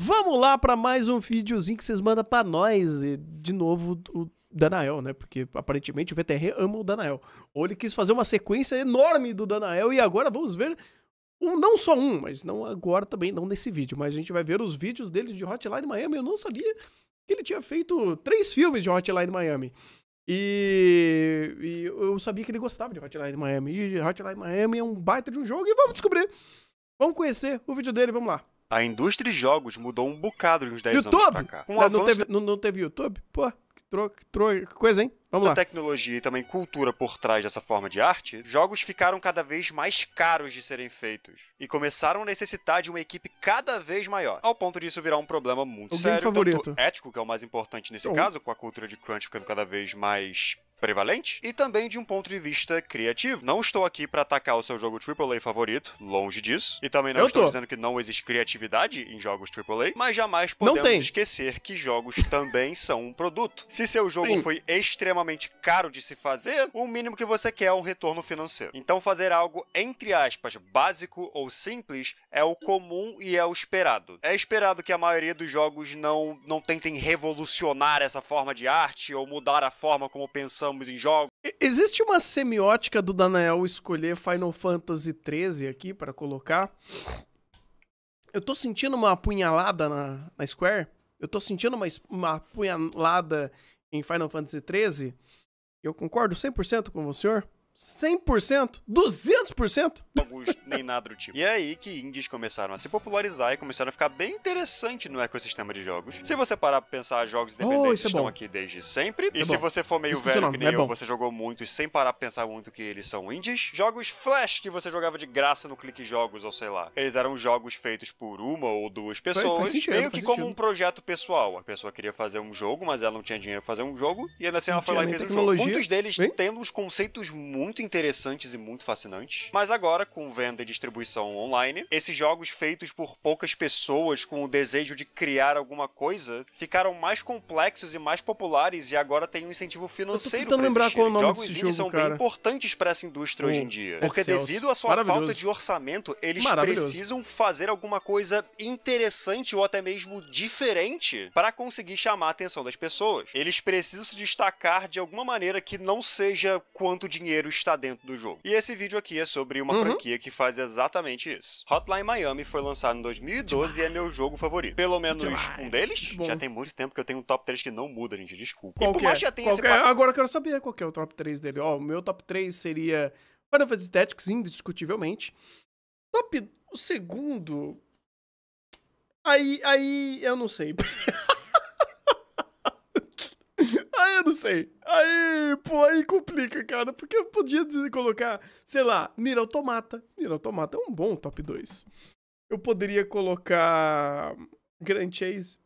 Vamos lá para mais um videozinho que vocês mandam para nós. E, de novo, o Danael, né? Porque aparentemente o VTR ama o Danael. Ou ele quis fazer uma sequência enorme do Danael e agora vamos ver um, não só um, mas não agora também, não nesse vídeo. Mas a gente vai ver os vídeos dele de Hotline Miami. Eu não sabia que ele tinha feito três filmes de Hotline Miami. E, e eu sabia que ele gostava de Hotline Miami. E Hotline Miami é um baita de um jogo e vamos descobrir. Vamos conhecer o vídeo dele, vamos lá. A indústria de jogos mudou um bocado nos 10 YouTube? anos pra cá. Com não, avanço... não, teve, não, não teve YouTube? Pô, tro, tro, coisa, hein? Vamos lá. tecnologia e também cultura por trás dessa forma de arte, jogos ficaram cada vez mais caros de serem feitos e começaram a necessitar de uma equipe cada vez maior, ao ponto disso virar um problema muito o sério, favorito. tanto ético, que é o mais importante nesse caso, com a cultura de crunch ficando cada vez mais prevalente e também de um ponto de vista criativo. Não estou aqui para atacar o seu jogo AAA favorito, longe disso. E também não eu estou tô. dizendo que não existe criatividade em jogos AAA, mas jamais podemos esquecer que jogos também são um produto. Se seu jogo Sim. foi extremamente caro de se fazer, o mínimo que você quer é um retorno financeiro. Então fazer algo entre aspas básico ou simples é o comum e é o esperado. É esperado que a maioria dos jogos não não tentem revolucionar essa forma de arte ou mudar a forma como pensamos pensamos em jogos. Existe uma semiótica do Danael escolher Final Fantasy XIII aqui para colocar? Eu tô sentindo uma apunhalada na, na Square. Eu tô sentindo uma, uma apunhalada em Final Fantasy XIII. Eu concordo 100% com o senhor. 100%? 200%? Alguns nem nada do tipo. E é aí que indies começaram a se popularizar e começaram a ficar bem interessante no ecossistema de jogos. Se você parar pra pensar, jogos oh, independentes oh, é estão aqui desde sempre. e é se você for meio velho que nem é eu, bom. você jogou muitos sem parar pra pensar muito que eles são indies. Jogos Flash que você jogava de graça no Clique Jogos ou sei lá. Eles eram jogos feitos por uma ou duas pessoas, faz, faz sentido, meio que como um projeto pessoal. A pessoa queria fazer um jogo, mas ela não tinha dinheiro pra fazer um jogo e ainda assim não ela foi lá e fez tecnologia. um jogo. Muitos deles Bem? tendo uns conceitos muito muito interessantes e muito fascinantes. Mas agora, com venda e distribuição online, esses jogos feitos por poucas pessoas com o desejo de criar alguma coisa ficaram mais complexos e mais populares e agora tem um incentivo financeiro para lembrar qual é o nome Jogos desse jogo, são cara. bem importantes para essa indústria hoje em dia. Porque devido à sua falta de orçamento, eles precisam fazer alguma coisa interessante ou até mesmo diferente para conseguir chamar a atenção das pessoas. Eles precisam se destacar de alguma maneira que não seja quanto dinheiro está dentro do jogo. E esse vídeo aqui é sobre uma uhum. franquia que faz exatamente isso. Hotline Miami foi lançado em 2012 Demais. e é meu jogo favorito. Pelo menos Demais. um deles. Bom. Já tem muito tempo que eu tenho um top 3 que não muda, gente, desculpa. Qual e por mais é? já tem. esse... É? Agora eu quero saber qual que é o top 3 dele. Ó, o meu top 3 seria Final Fantasy Tactics, indiscutivelmente. Top... O segundo... Aí, aí, eu não sei. Aí ah, eu não sei. Aí, pô, aí complica, cara. Porque eu podia colocar, sei lá, mira Automata. mira Automata é um bom top 2. Eu poderia colocar Grand Chase.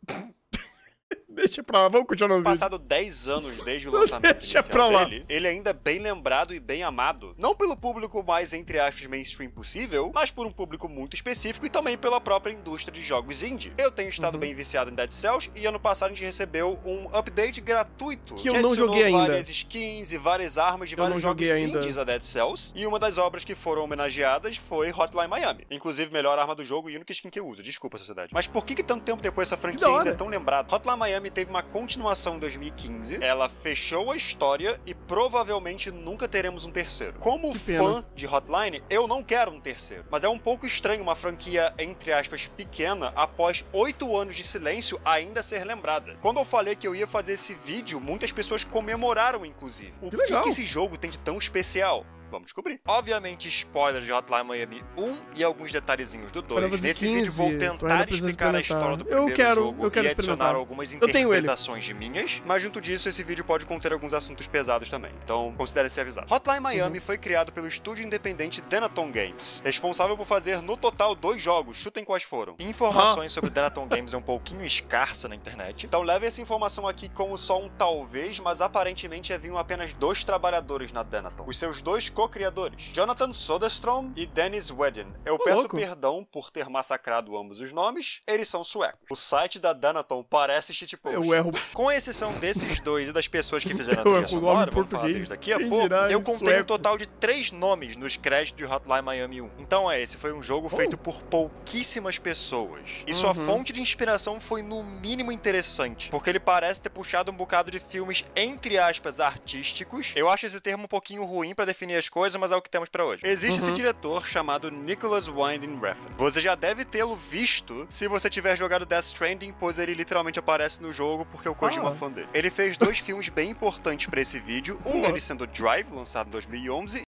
Deixa pra lá, vamos continuar no Passado 10 anos desde o lançamento Deixa pra lá. dele, ele ainda é bem lembrado e bem amado. Não pelo público mais, entre aspas, mainstream possível, mas por um público muito específico e também pela própria indústria de jogos indie. Eu tenho estado uhum. bem viciado em Dead Cells e ano passado a gente recebeu um update gratuito que, que eu não joguei ainda. várias skins e várias armas de eu vários jogos ainda. indies a Dead Cells. E uma das obras que foram homenageadas foi Hotline Miami. Inclusive, melhor arma do jogo e única skin que eu uso. Desculpa, sociedade. Mas por que, que tanto tempo depois essa franquia ainda é tão lembrada? Hotline Miami teve uma continuação em 2015. Ela fechou a história e provavelmente nunca teremos um terceiro. Como fã de Hotline, eu não quero um terceiro. Mas é um pouco estranho uma franquia, entre aspas, pequena, após oito anos de silêncio, ainda ser lembrada. Quando eu falei que eu ia fazer esse vídeo, muitas pessoas comemoraram, inclusive. O que, que, que esse jogo tem de tão especial? Vamos descobrir. Obviamente, spoilers de Hotline Miami 1 e alguns detalhezinhos do 2. Nesse 15, vídeo vou tentar explicar a história do primeiro eu quero, jogo eu quero e adicionar algumas interpretações de minhas, mas junto disso, esse vídeo pode conter alguns assuntos pesados também, então considere-se avisado. Hotline Miami uhum. foi criado pelo estúdio independente Denaton Games, responsável por fazer, no total, dois jogos, chutem quais foram. Informações ah. sobre Denaton Games é um pouquinho escassa na internet, então leve essa informação aqui como só um talvez, mas aparentemente haviam apenas dois trabalhadores na Denaton. Os seus dois co co-criadores, Jonathan Soderstrom e Dennis Wedden. Eu Tô peço louco. perdão por ter massacrado ambos os nomes, eles são suecos. O site da Danaton parece shitpost. Eu erro. Com exceção desses dois e das pessoas que fizeram a trilha sonora, vamos falar deles daqui a é pouco, eu contei um total de três nomes nos créditos de Hotline Miami 1. Então é, esse foi um jogo oh. feito por pouquíssimas pessoas. E sua uhum. fonte de inspiração foi no mínimo interessante, porque ele parece ter puxado um bocado de filmes entre aspas artísticos. Eu acho esse termo um pouquinho ruim para definir as coisas, mas é o que temos para hoje. Existe uhum. esse diretor chamado Nicholas Winding Refn. Você já deve tê-lo visto se você tiver jogado Death Stranding, pois ele literalmente aparece no jogo porque o Kojima é ah. é fã dele. Ele fez dois filmes bem importantes para esse vídeo, um deles sendo Drive, lançado em 2011.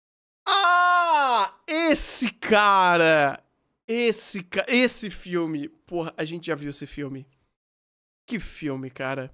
Ah, esse cara! Esse ca... esse filme, porra, a gente já viu esse filme. Que filme, cara.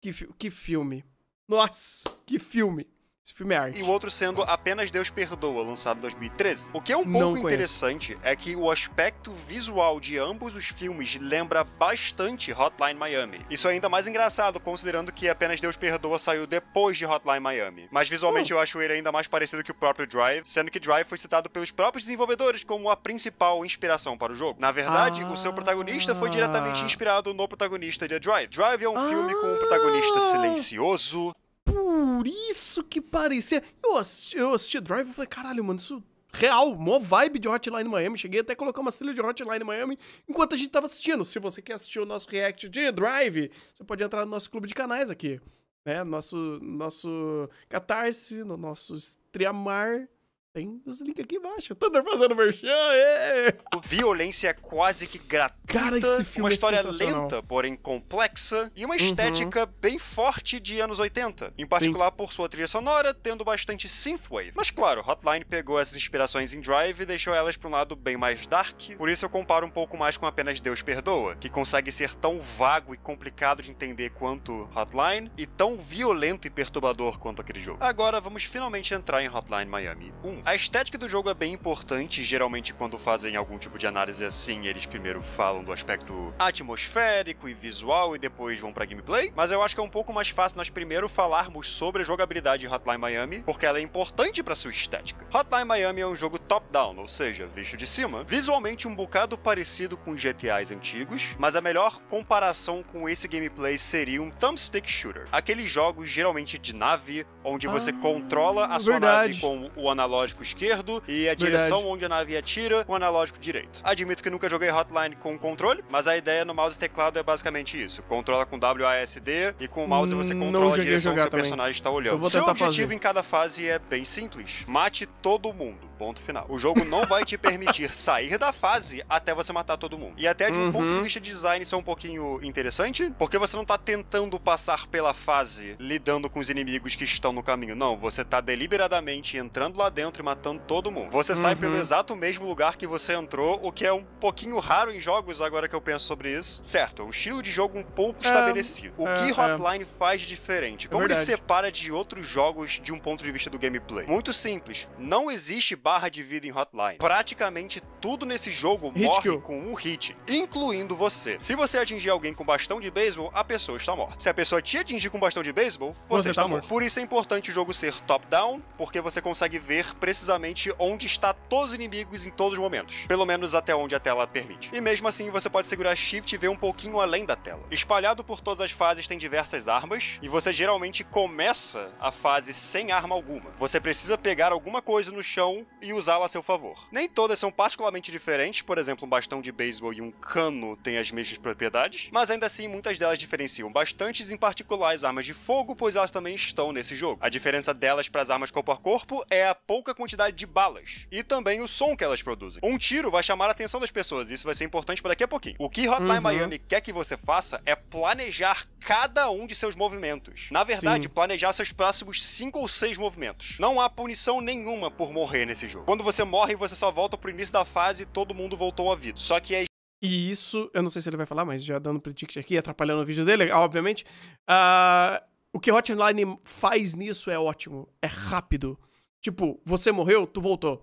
Que, fi... que filme. Nossa, que filme. Esse filme é arte. E o outro sendo Apenas Deus Perdoa, lançado em 2013. O que é um pouco interessante é que o aspecto visual de ambos os filmes lembra bastante Hotline Miami. Isso é ainda mais engraçado, considerando que Apenas Deus Perdoa saiu depois de Hotline Miami. Mas visualmente hum. eu acho ele ainda mais parecido que o próprio Drive, sendo que Drive foi citado pelos próprios desenvolvedores como a principal inspiração para o jogo. Na verdade, ah. o seu protagonista foi diretamente ah. inspirado no protagonista de Drive. Drive é um ah. filme com um protagonista silencioso, por isso que parecia. Eu assisti, eu assisti Drive e falei, caralho, mano, isso real, mó vibe de Hotline Miami. Cheguei até a colocar uma trilha de Hotline Miami enquanto a gente tava assistindo. Se você quer assistir o nosso react de Drive, você pode entrar no nosso clube de canais aqui. Né? Nosso, nosso Catarse, no nosso Streamar. Tem os links aqui embaixo. Thunder fazendo merchan, é! Violência quase que gratuita. Cara, esse filme Uma é história é lenta, porém complexa. E uma uhum. estética uhum. bem forte de anos 80. Em particular Sim. por sua trilha sonora, tendo bastante synthwave. Mas claro, Hotline pegou essas inspirações em Drive e deixou elas para um lado bem mais dark. Por isso eu comparo um pouco mais com apenas Deus Perdoa, que consegue ser tão vago e complicado de entender quanto Hotline, e tão violento e perturbador quanto aquele jogo. Agora vamos finalmente entrar em Hotline Miami 1. A estética do jogo é bem importante, geralmente quando fazem algum tipo de análise assim, eles primeiro falam do aspecto atmosférico e visual e depois vão para gameplay, mas eu acho que é um pouco mais fácil nós primeiro falarmos sobre a jogabilidade de Hotline Miami, porque ela é importante para sua estética. Hotline Miami é um jogo top-down, ou seja, visto de cima, visualmente um bocado parecido com GTAs antigos, mas a melhor comparação com esse gameplay seria um thumbstick shooter. Aqueles jogos geralmente de nave, onde você ah, controla a sua verdade. nave com o analógico analógico esquerdo e a direção onde a nave atira com o analógico direito. Admito que nunca joguei Hotline com controle, mas a ideia no mouse e teclado é basicamente isso. Controla com WASD e com o mouse você hum, controla a direção que seu personagem está olhando. Seu objetivo fazer. em cada fase é bem simples. Mate todo mundo. Ponto final. O jogo não vai te permitir sair da fase até você matar todo mundo. E até de um uhum. ponto de uhum. vista de design isso é um pouquinho interessante, porque você não tá tentando passar pela fase lidando com os inimigos que estão no caminho. Não, você tá deliberadamente entrando lá dentro e matando todo mundo. Você uhum. sai pelo uhum. exato mesmo lugar que você entrou, o que é um pouquinho raro em jogos agora que eu penso sobre isso. Certo, um estilo de jogo um pouco é, estabelecido. O é, que Hotline é. faz de diferente? É Como ele separa de outros jogos de um ponto de vista do gameplay? Muito simples. Não existe barra de vida em hotline. Praticamente tudo nesse jogo hit morre kill. com um hit, incluindo você. Se você atingir alguém com bastão de beisebol, a pessoa está morta. Se a pessoa te atingir com bastão de beisebol, você, você está tá morto. morto. Por isso é importante o jogo ser top-down, porque você consegue ver precisamente onde está todos os inimigos em todos os momentos. Pelo menos até onde a tela permite. E mesmo assim, você pode segurar Shift e ver um pouquinho além da tela. Espalhado por todas as fases tem diversas armas, e você geralmente começa a fase sem arma alguma. Você precisa pegar alguma coisa no chão e usá-la a seu favor. Nem todas são particularmente diferentes, por exemplo, um bastão de beisebol e um cano têm as mesmas propriedades, mas ainda assim muitas delas diferenciam bastante, em particular as armas de fogo, pois elas também estão nesse jogo. A diferença delas para as armas corpo a corpo é a pouca quantidade de balas e também o som que elas produzem. Um tiro vai chamar a atenção das pessoas, e isso vai ser importante para daqui a pouquinho. O que Hotline uhum. Miami quer que você faça é planejar cada um de seus movimentos. Na verdade, Sim. planejar seus próximos cinco ou seis movimentos. Não há punição nenhuma por morrer nesse jogo. Quando você morre, você só volta pro início da fase e todo mundo voltou à vida. Só que é e isso, eu não sei se ele vai falar, mas já dando predict aqui, atrapalhando o vídeo dele, obviamente. Uh, o que Hotline faz nisso é ótimo. É rápido. Tipo, você morreu, tu voltou.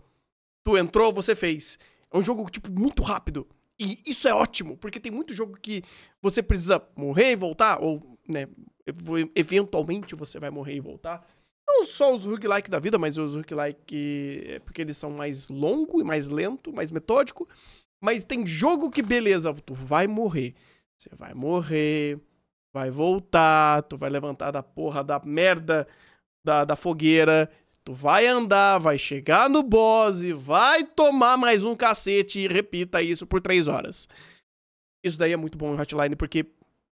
Tu entrou, você fez. É um jogo, tipo, muito rápido. E isso é ótimo, porque tem muito jogo que você precisa morrer e voltar, ou, né, eventualmente você vai morrer e voltar. Não só os roguelike da vida, mas os roguelike. É porque eles são mais longo e mais lento, mais metódico. Mas tem jogo que, beleza, tu vai morrer. Você vai morrer, vai voltar, tu vai levantar da porra da merda da, da fogueira, tu vai andar, vai chegar no boss, vai tomar mais um cacete e repita isso por três horas. Isso daí é muito bom em Hotline porque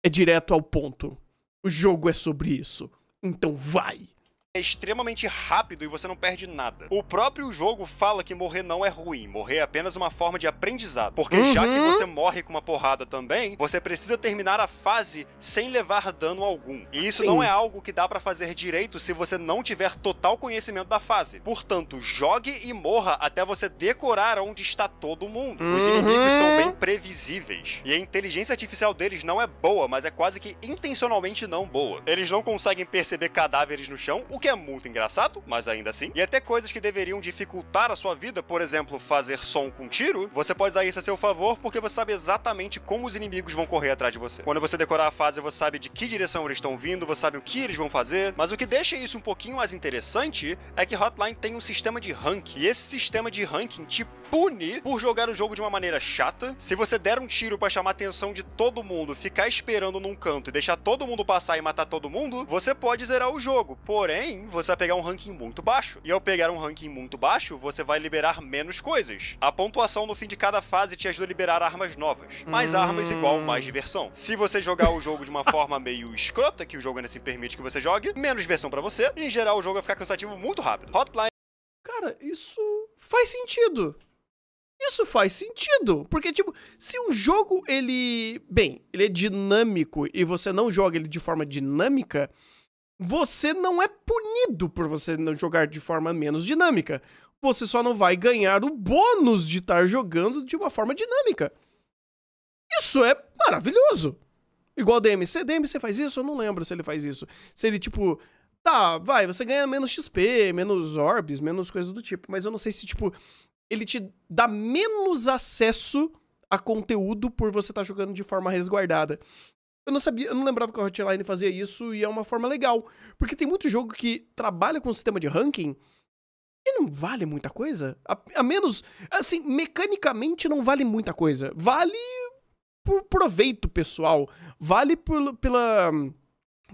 é direto ao ponto. O jogo é sobre isso. Então vai! é extremamente rápido e você não perde nada. O próprio jogo fala que morrer não é ruim, morrer é apenas uma forma de aprendizado, porque uhum. já que uhum. você morre com uma porrada também, você precisa terminar a fase sem levar dano algum. E isso Sim. não é algo que dá para fazer direito se você não tiver total conhecimento da fase. Portanto, jogue e morra até você decorar onde está todo mundo. Uhum. Os inimigos são bem previsíveis. E a inteligência artificial deles não é boa, mas é quase que intencionalmente não boa. Eles não conseguem perceber cadáveres no chão, o o que é muito engraçado, mas ainda assim. E até coisas que deveriam dificultar a sua vida, por exemplo, fazer som com tiro, você pode usar isso a seu favor porque você sabe exatamente como os inimigos vão correr atrás de você. Quando você decorar a fase, você sabe de que direção eles estão vindo, você sabe o que eles vão fazer, mas o que deixa isso um pouquinho mais interessante é que Hotline tem um sistema de ranking. e esse sistema de ranking te pune por jogar o jogo de uma maneira chata. Se você der um tiro para chamar a atenção de todo mundo, ficar esperando num canto e deixar todo mundo passar e matar todo mundo, você pode zerar o jogo. Porém, ruim, você vai pegar um ranking muito baixo. E ao pegar um ranking muito baixo, você vai liberar menos coisas. A pontuação no fim de cada fase te ajuda a liberar armas novas. Mais hum... armas igual hum. mais diversão. Se você jogar o jogo de uma forma meio escrota, que o jogo ainda se permite que você jogue, menos diversão para você. em geral, o jogo vai ficar cansativo muito rápido. Hotline. Cara, isso faz sentido. Isso faz sentido, porque tipo, se um jogo ele, bem, ele é dinâmico e você não joga ele de forma dinâmica, você não é punido por você não jogar de forma menos dinâmica. Você só não vai ganhar o bônus de estar jogando de uma forma dinâmica. Isso é maravilhoso. Igual DMC. DMC faz isso? Eu não lembro se ele faz isso. Se ele, tipo, tá, vai, você ganha menos XP, menos orbs, menos coisas do tipo. Mas eu não sei se, tipo, ele te dá menos acesso a conteúdo por você estar tá jogando de forma resguardada. Eu não sabia, eu não lembrava que a Hotline fazia isso e é uma forma legal. Porque tem muito jogo que trabalha com o sistema de ranking e não vale muita coisa. A, a, menos, assim, mecanicamente não vale muita coisa. Vale por proveito pessoal. Vale por, pela,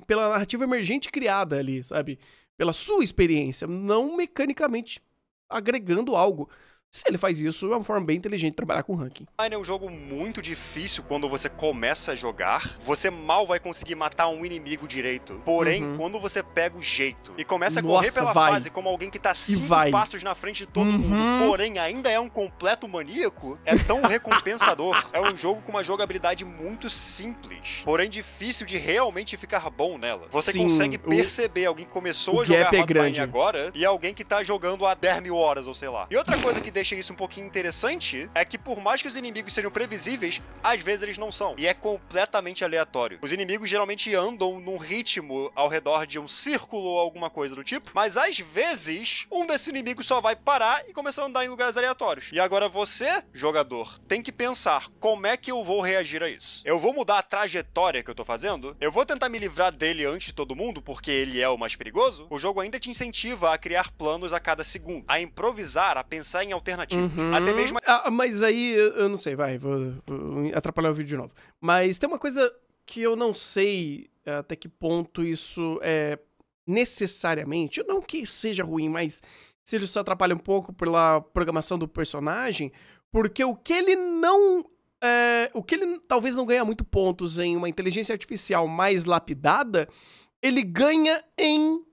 pela narrativa emergente criada ali, sabe? Pela sua experiência, não mecanicamente agregando algo. Se ele faz isso, é uma forma bem inteligente de trabalhar com ranking. Mine é um jogo muito difícil quando você começa a jogar. Você mal vai conseguir matar um inimigo direito. Porém, uhum. quando você pega o jeito e começa a Nossa, correr pela vai. fase como alguém que tá cinco passos na frente de todo uhum. mundo, porém ainda é um completo maníaco, é tão recompensador. é um jogo com uma jogabilidade muito simples, porém difícil de realmente ficar bom nela. Você Sim, consegue perceber o... alguém que começou o a jogar é grande. agora e alguém que tá jogando há 10 mil horas, ou sei lá. E outra coisa que deixa achei isso um pouquinho interessante é que, por mais que os inimigos sejam previsíveis, às vezes eles não são. E é completamente aleatório. Os inimigos geralmente andam num ritmo ao redor de um círculo ou alguma coisa do tipo, mas às vezes um desses inimigos só vai parar e começar a andar em lugares aleatórios. E agora você, jogador, tem que pensar como é que eu vou reagir a isso. Eu vou mudar a trajetória que eu tô fazendo? Eu vou tentar me livrar dele antes de todo mundo, porque ele é o mais perigoso? O jogo ainda te incentiva a criar planos a cada segundo, a improvisar, a pensar em alternativas alternativas. Uhum. Até mesmo. Ah, mas aí, eu não sei, vai, vou, vou atrapalhar o vídeo de novo. Mas tem uma coisa que eu não sei até que ponto isso é necessariamente, não que seja ruim, mas se ele só atrapalha um pouco pela programação do personagem, porque o que ele não. É, o que ele talvez não ganha muito pontos em uma inteligência artificial mais lapidada, ele ganha em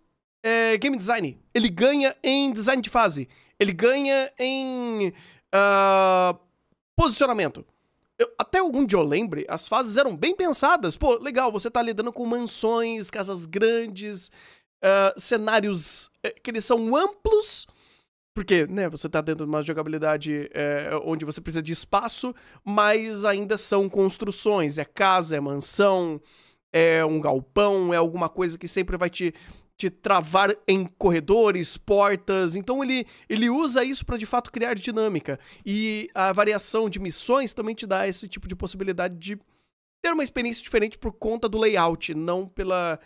é, game design. Ele ganha em design de fase. Ele ganha em uh, posicionamento. Eu, até onde eu lembre, as fases eram bem pensadas. Pô, legal, você tá lidando com mansões, casas grandes, uh, cenários eh, que eles são amplos. Porque, né, você tá dentro de uma jogabilidade é, onde você precisa de espaço, mas ainda são construções. É casa, é mansão, é um galpão, é alguma coisa que sempre vai te travar em corredores, portas. Então ele, ele usa isso para de fato criar dinâmica. E a variação de missões também te dá esse tipo de possibilidade de ter uma experiência diferente por conta do layout, não pela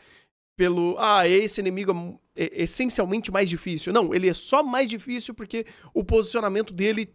pelo ah, esse inimigo é, é essencialmente mais difícil. Não, ele é só mais difícil porque o posicionamento dele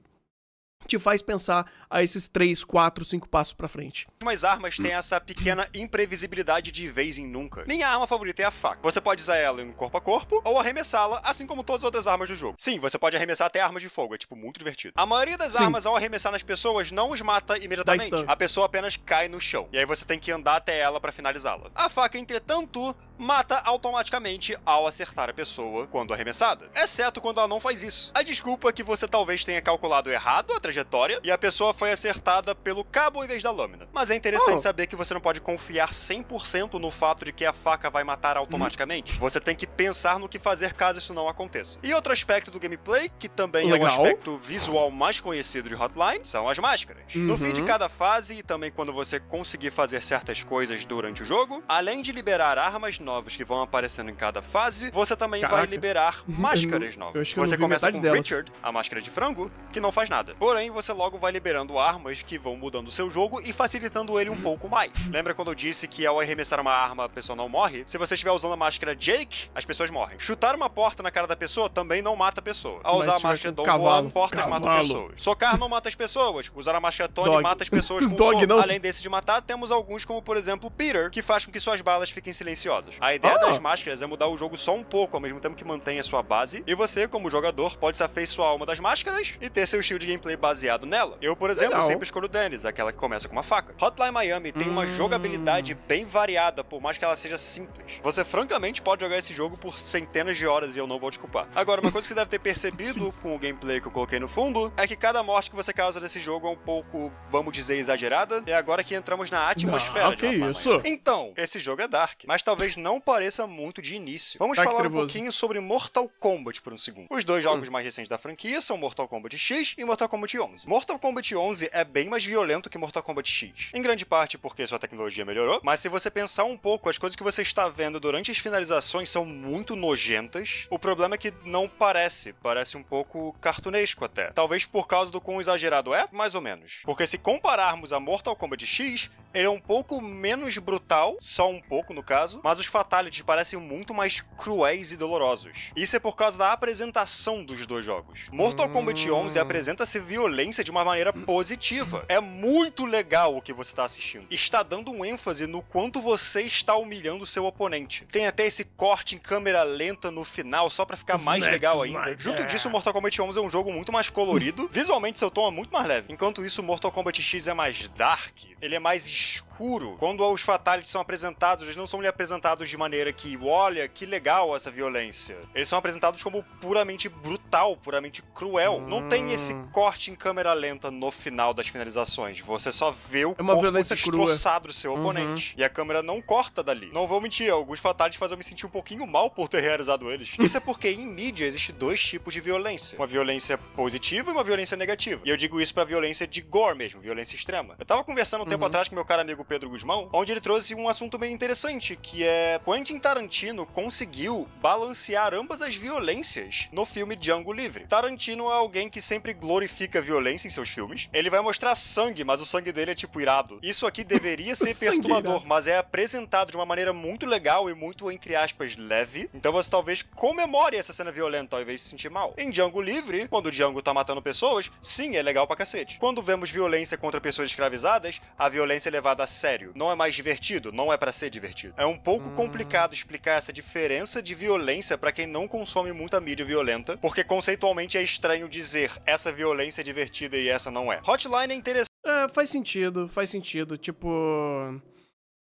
te faz pensar a esses 3, 4, 5 passos para frente. Mas armas têm essa pequena imprevisibilidade de vez em nunca. Minha arma favorita é a faca. Você pode usar ela em corpo a corpo ou arremessá-la, assim como todas as outras armas do jogo. Sim, você pode arremessar até armas de fogo, é tipo muito divertido. A maioria das Sim. armas ao arremessar nas pessoas não os mata imediatamente. A pessoa apenas cai no chão. E aí você tem que andar até ela para finalizá-la. A faca, entretanto, mata automaticamente ao acertar a pessoa quando arremessada, exceto quando ela não faz isso. A desculpa é que você talvez tenha calculado errado a trajetória e a pessoa foi acertada pelo cabo em vez da lâmina. Mas é interessante oh. saber que você não pode confiar 100% no fato de que a faca vai matar automaticamente. Hum. Você tem que pensar no que fazer caso isso não aconteça. E outro aspecto do gameplay, que também é Legal. é o aspecto visual mais conhecido de Hotline, são as máscaras. Uhum. No fim de uhum. cada fase e também quando você conseguir fazer certas coisas durante o jogo, além de liberar armas novas que vão aparecendo em cada fase, você também Caraca. vai liberar máscaras novas. você começa com delas. Richard, a máscara de frango, que não faz nada. Porém, Porém, você logo vai liberando armas que vão mudando o seu jogo e facilitando ele um pouco mais. Lembra quando eu disse que ao arremessar uma arma a pessoa não morre? Se você estiver usando a máscara Jake, as pessoas morrem. Chutar uma porta na cara da pessoa também não mata a pessoa. Ao usar a máscara Don Juan, portas cavalo. matam pessoas. Socar não mata as pessoas. Usar a máscara Tony Dog. mata as pessoas com Dog, som. Além desse de matar, temos alguns como, por exemplo, Peter, que faz com que suas balas fiquem silenciosas. A ideia ah. das máscaras é mudar o jogo só um pouco, ao mesmo tempo que mantém a sua base. E você, como jogador, pode se afeiçoar a uma das máscaras e ter seu estilo de gameplay baseado nela. Eu, por exemplo, Legal. sempre escolho Dennis, aquela que começa com uma faca. Hotline Miami tem uma hum. jogabilidade bem variada, por mais que ela seja simples. Você francamente pode jogar esse jogo por centenas de horas e eu não vou te culpar. Agora, uma coisa que você deve ter percebido com o gameplay que eu coloquei no fundo é que cada morte que você causa nesse jogo é um pouco, vamos dizer, exagerada. E é agora que entramos na atmosfera Ah, de que Hotline isso? Miami. Então, esse jogo é Dark, mas talvez não pareça muito de início. Vamos Dark falar trevoso. um pouquinho sobre Mortal Kombat por um segundo. Os dois hum. jogos hum. mais recentes da franquia são Mortal Kombat X e Mortal Kombat 11. Mortal Kombat 11 é bem mais violento que Mortal Kombat X. Em grande parte porque sua tecnologia melhorou, mas se você pensar um pouco, as coisas que você está vendo durante as finalizações são muito nojentas. O problema é que não parece, parece um pouco cartunesco até. Talvez por causa do quão exagerado é, mais ou menos. Porque se compararmos a Mortal Kombat X, ele é um pouco menos brutal, só um pouco no caso, mas os fatalities parecem muito mais cruéis e dolorosos. Isso é por causa da apresentação dos dois jogos. Mortal Kombat 11 hum. apresenta-se violento violência de uma maneira positiva. É muito legal o que você está assistindo. Está dando um ênfase no quanto você está humilhando o seu oponente. Tem até esse corte em câmera lenta no final, só para ficar mais legal ainda. Junto é. disso, Mortal Kombat 11 é um jogo muito mais colorido. Visualmente, seu tom é muito mais leve. Enquanto isso, Mortal Kombat X é mais dark. Ele é mais escuro escuro. Quando os fatalities são apresentados, eles não são lhe apresentados de maneira que, olha, que legal essa violência. Eles são apresentados como puramente brutal, puramente cruel. Não hum. tem esse corte em câmera lenta no final das finalizações. Você só vê o é uma corpo destroçado crua. do seu uhum. oponente. Uhum. E a câmera não corta dali. Não vou mentir, alguns fatalities fazem eu me sentir um pouquinho mal por ter realizado eles. Isso é porque em mídia existe dois tipos de violência. Uma violência positiva e uma violência negativa. E eu digo isso pra violência de gore mesmo, violência extrema. Eu tava conversando um tempo uhum. atrás com meu cara amigo Pedro Guzmão, onde ele trouxe um assunto bem interessante, que é Quentin Tarantino conseguiu balancear ambas as violências no filme Django Livre. Tarantino é alguém que sempre glorifica a violência em seus filmes. Ele vai mostrar sangue, mas o sangue dele é tipo irado. Isso aqui deveria ser é perturbador, mas é apresentado de uma maneira muito legal e muito, entre aspas, leve. Então você talvez comemore essa cena violenta ao invés de se sentir mal. Em Django Livre, quando o Django tá matando pessoas, sim, é legal pra cacete. Quando vemos violência contra pessoas escravizadas, a violência é levada a sério, não é mais divertido, não é para ser divertido. É um pouco hum. complicado explicar essa diferença de violência para quem não consome muita mídia violenta, porque conceitualmente é estranho dizer essa violência é divertida e essa não é. Hotline é interessante. É, faz sentido, faz sentido. Tipo.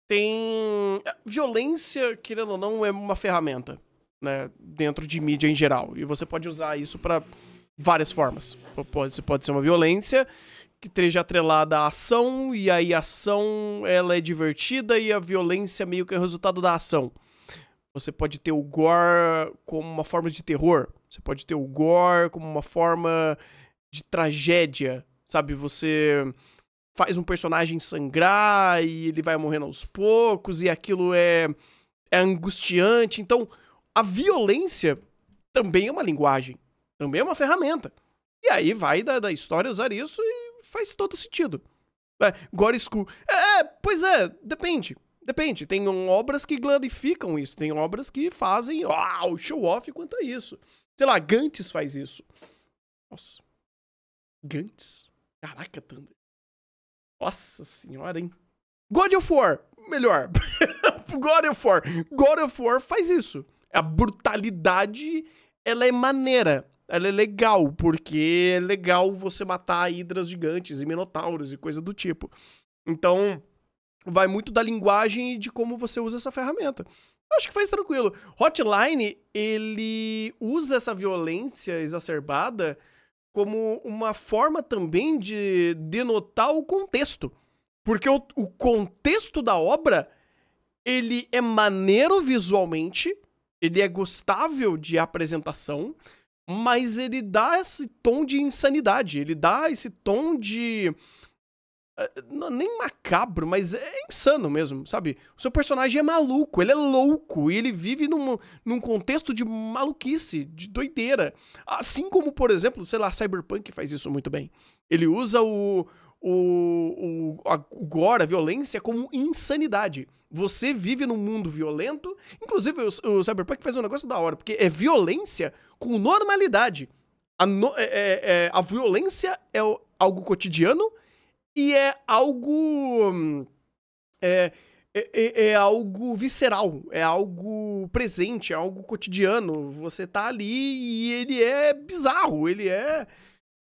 Tem. É, violência, querendo ou não, é uma ferramenta, né? Dentro de mídia em geral. E você pode usar isso para várias formas. Pode, pode ser uma violência que esteja atrelada à ação, e aí a ação ela é divertida e a violência é meio que é o resultado da ação. Você pode ter o gore como uma forma de terror, você pode ter o gore como uma forma de tragédia, sabe? Você faz um personagem sangrar e ele vai morrendo aos poucos e aquilo é, é angustiante. Então, a violência também é uma linguagem, também é uma ferramenta. E aí vai da, da história usar isso e faz todo sentido. É, gore school. É, é, pois é, depende. Depende. Tem obras que glorificam isso, tem obras que fazem uau, show off quanto a isso. Sei lá, Gantz faz isso. Nossa. Gantz? Caraca, Thunder. Nossa senhora, hein? God of War, melhor. God of War. God of War faz isso. A brutalidade, ela é maneira ela é legal, porque é legal você matar hidras gigantes e minotauros e coisa do tipo. Então, vai muito da linguagem e de como você usa essa ferramenta. acho que faz tranquilo. Hotline, ele usa essa violência exacerbada como uma forma também de denotar o contexto. Porque o, o contexto da obra, ele é maneiro visualmente, ele é gostável de apresentação, mas ele dá esse tom de insanidade, ele dá esse tom de. Eh, nem macabro, mas é insano mesmo, sabe? O seu personagem é maluco, ele é louco e ele vive num, num contexto de maluquice, de doideira. Assim como, por exemplo, sei lá, Cyberpunk faz isso muito bem. Ele usa o, o, o, agora a violência como insanidade. Você vive num mundo violento. Inclusive, o, o Cyberpunk faz um negócio da hora, porque é violência com normalidade. A, no, é, é, é a violência é algo cotidiano e é algo. Hum, é, é, é, é, algo visceral, é algo presente, é algo cotidiano. Você tá ali e ele é bizarro, ele é,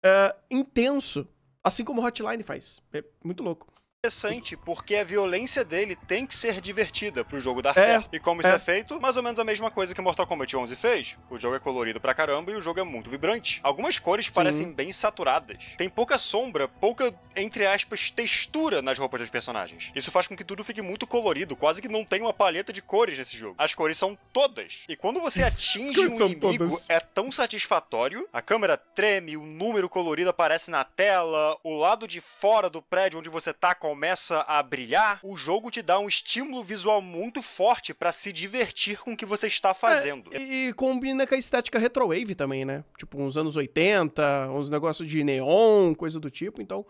é intenso. Assim como o Hotline faz. É muito louco interessante, porque a violência dele tem que ser divertida pro jogo dar é, certo. E como é. isso é feito, mais ou menos a mesma coisa que Mortal Kombat 11 fez. O jogo é colorido pra caramba e o jogo é muito vibrante. Algumas cores Sim. parecem bem saturadas. Tem pouca sombra, pouca, entre aspas, textura nas roupas dos personagens. Isso faz com que tudo fique muito colorido, quase que não tem uma paleta de cores nesse jogo. As cores são todas. E quando você atinge um inimigo, todas. é tão satisfatório. A câmera treme, o número colorido aparece na tela, o lado de fora do prédio onde você tá com começa a brilhar, o jogo te dá um estímulo visual muito forte para se divertir com o que você está é, fazendo. É, e, combina com a estética retrowave também, né? Tipo, uns anos 80, uns negócios de neon, coisa do tipo, então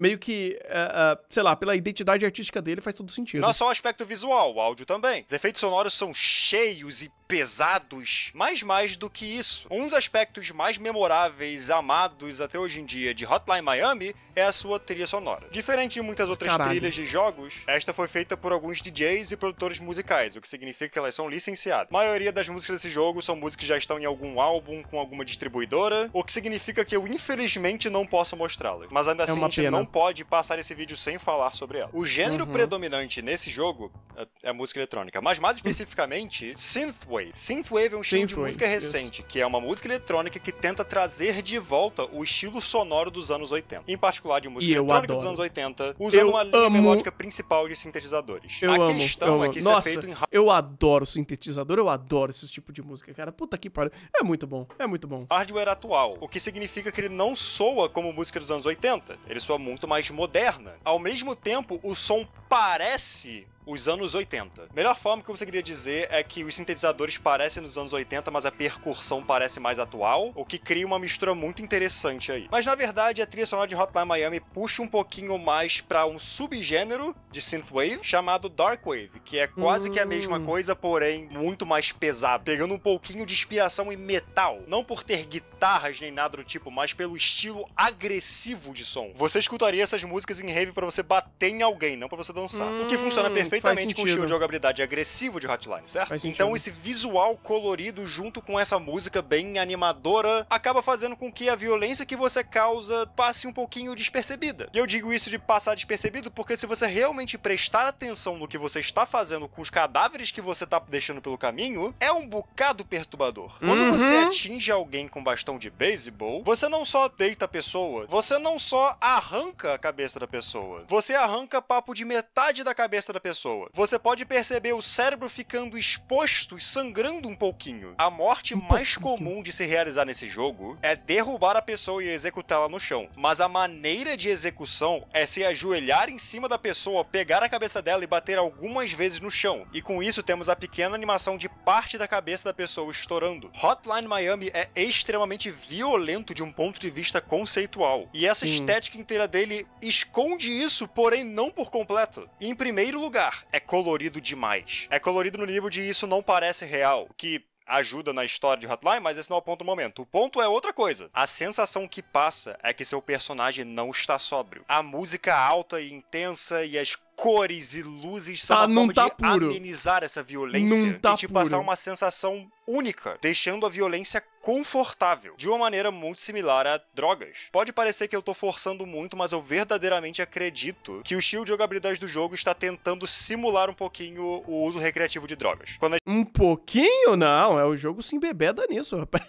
meio que, uh, uh, sei lá, pela identidade artística dele faz todo sentido. Não é só o aspecto visual, o áudio também. Os efeitos sonoros são cheios e pesados, mas mais do que isso. Um dos aspectos mais memoráveis, amados até hoje em dia de Hotline Miami é a sua trilha sonora. Diferente de muitas outras Caralho. trilhas de jogos, esta foi feita por alguns DJs e produtores musicais, o que significa que elas são licenciadas. A maioria das músicas desse jogo são músicas que já estão em algum álbum com alguma distribuidora, o que significa que eu infelizmente não posso mostrá-las. Mas ainda é assim, a gente pena. não pode passar esse vídeo sem falar sobre ela. O gênero uhum. predominante nesse jogo é, é música eletrônica, mas mais especificamente synthwave. Synthwave é um estilo de música recente, que é uma música eletrônica que tenta trazer de volta o estilo sonoro dos anos 80. Em particular de música e eletrônica dos anos 80, usando eu uma linha amo... melódica principal de sintetizadores. Eu a questão é amo, é que isso é Nossa, é feito em Eu adoro sintetizador, eu adoro esse tipo de música, cara. Puta que pariu. É muito bom, é muito bom. Hardware atual, o que significa que ele não soa como música dos anos 80, ele soa muito mais moderna. Ao mesmo tempo, o som parece os anos 80. Melhor forma que eu conseguiria dizer é que os sintetizadores parecem nos anos 80, mas a percussão parece mais atual, o que cria uma mistura muito interessante aí. Mas na verdade, a trilha sonora de Hotline Miami puxa um pouquinho mais para um subgênero de synthwave chamado darkwave, que é quase que a mesma hum. coisa, porém muito mais pesado, pegando um pouquinho de inspiração em metal, não por ter guitarras nem nada do tipo, mas pelo estilo agressivo de som. Você escutaria essas músicas em rave para você bater em alguém, não para você dançar. O que funciona perfeitamente hum, perfeitamente com o estilo de jogabilidade agressivo de Hotline, certo? Então esse visual colorido junto com essa música bem animadora acaba fazendo com que a violência que você causa passe um pouquinho despercebida. E eu digo isso de passar despercebido porque se você realmente prestar atenção no que você está fazendo com os cadáveres que você está deixando pelo caminho, é um bocado perturbador. Quando uhum. você atinge alguém com bastão de beisebol, você não só deita a pessoa, você não só arranca a cabeça da pessoa, você arranca papo de metade da cabeça da pessoa pessoa. Você pode perceber o cérebro ficando exposto e sangrando um pouquinho. A morte mais comum de se realizar nesse jogo é derrubar a pessoa e executá-la no chão. Mas a maneira de execução é se ajoelhar em cima da pessoa, pegar a cabeça dela e bater algumas vezes no chão. E com isso temos a pequena animação de parte da cabeça da pessoa estourando. Hotline Miami é extremamente violento de um ponto de vista conceitual. E essa Sim. estética inteira dele esconde isso, porém não por completo. Em primeiro lugar, é colorido demais. É colorido no nível de isso não parece real, que ajuda na história de Hotline, mas esse não é o ponto do momento. O ponto é outra coisa. A sensação que passa é que seu personagem não está sóbrio. A música alta e intensa e as cores e luzes são ah, uma forma tá de puro. amenizar essa violência não e tá te puro. passar uma sensação única, deixando a violência confortável, de uma maneira muito similar a drogas. Pode parecer que eu tô forçando muito, mas eu verdadeiramente acredito que o estilo de jogabilidade do jogo está tentando simular um pouquinho o uso recreativo de drogas. Quando a... Um pouquinho? Não, é o jogo se embebeda nisso, rapaz.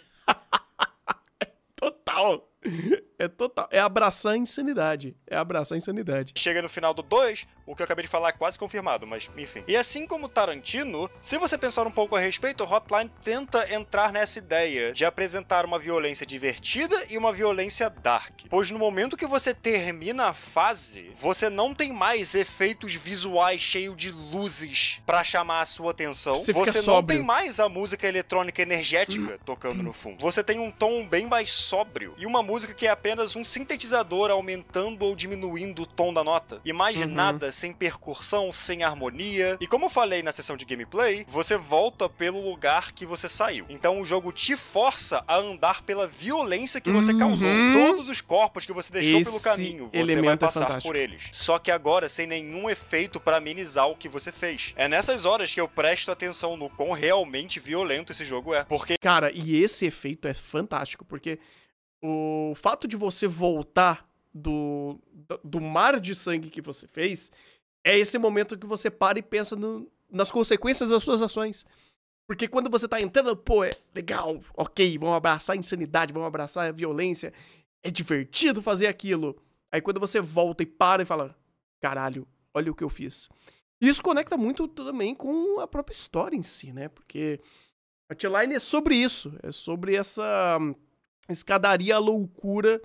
Total. É total. É abraçar a insanidade. É abraçar a insanidade. Chega no final do 2, o que eu acabei de falar é quase confirmado, mas enfim. E assim como Tarantino, se você pensar um pouco a respeito, Hotline tenta entrar nessa ideia de apresentar uma violência divertida e uma violência dark. Pois no momento que você termina a fase, você não tem mais efeitos visuais cheios de luzes para chamar a sua atenção. Você, você não sóbrio. tem mais a música eletrônica energética tocando no fundo. Você tem um tom bem mais sóbrio e uma música música que é apenas um sintetizador aumentando ou diminuindo o tom da nota. E mais uhum. nada, sem percussão, sem harmonia. E como eu falei na sessão de gameplay, você volta pelo lugar que você saiu. Então o jogo te força a andar pela violência que você uhum. causou. Todos os corpos que você deixou Esse pelo caminho, você vai é passar é por eles. Só que agora sem nenhum efeito para amenizar o que você fez. É nessas horas que eu presto atenção no quão realmente violento esse jogo é. Porque. Cara, e esse efeito é fantástico, porque o fato de você voltar do, do mar de sangue que você fez é esse momento que você para e pensa no, nas consequências das suas ações. Porque quando você tá entrando, pô, é legal, ok, vamos abraçar a insanidade, vamos abraçar a violência, é divertido fazer aquilo. Aí quando você volta e para e fala, caralho, olha o que eu fiz. Isso conecta muito também com a própria história em si, né? Porque T-Line é sobre isso, é sobre essa escadaria à loucura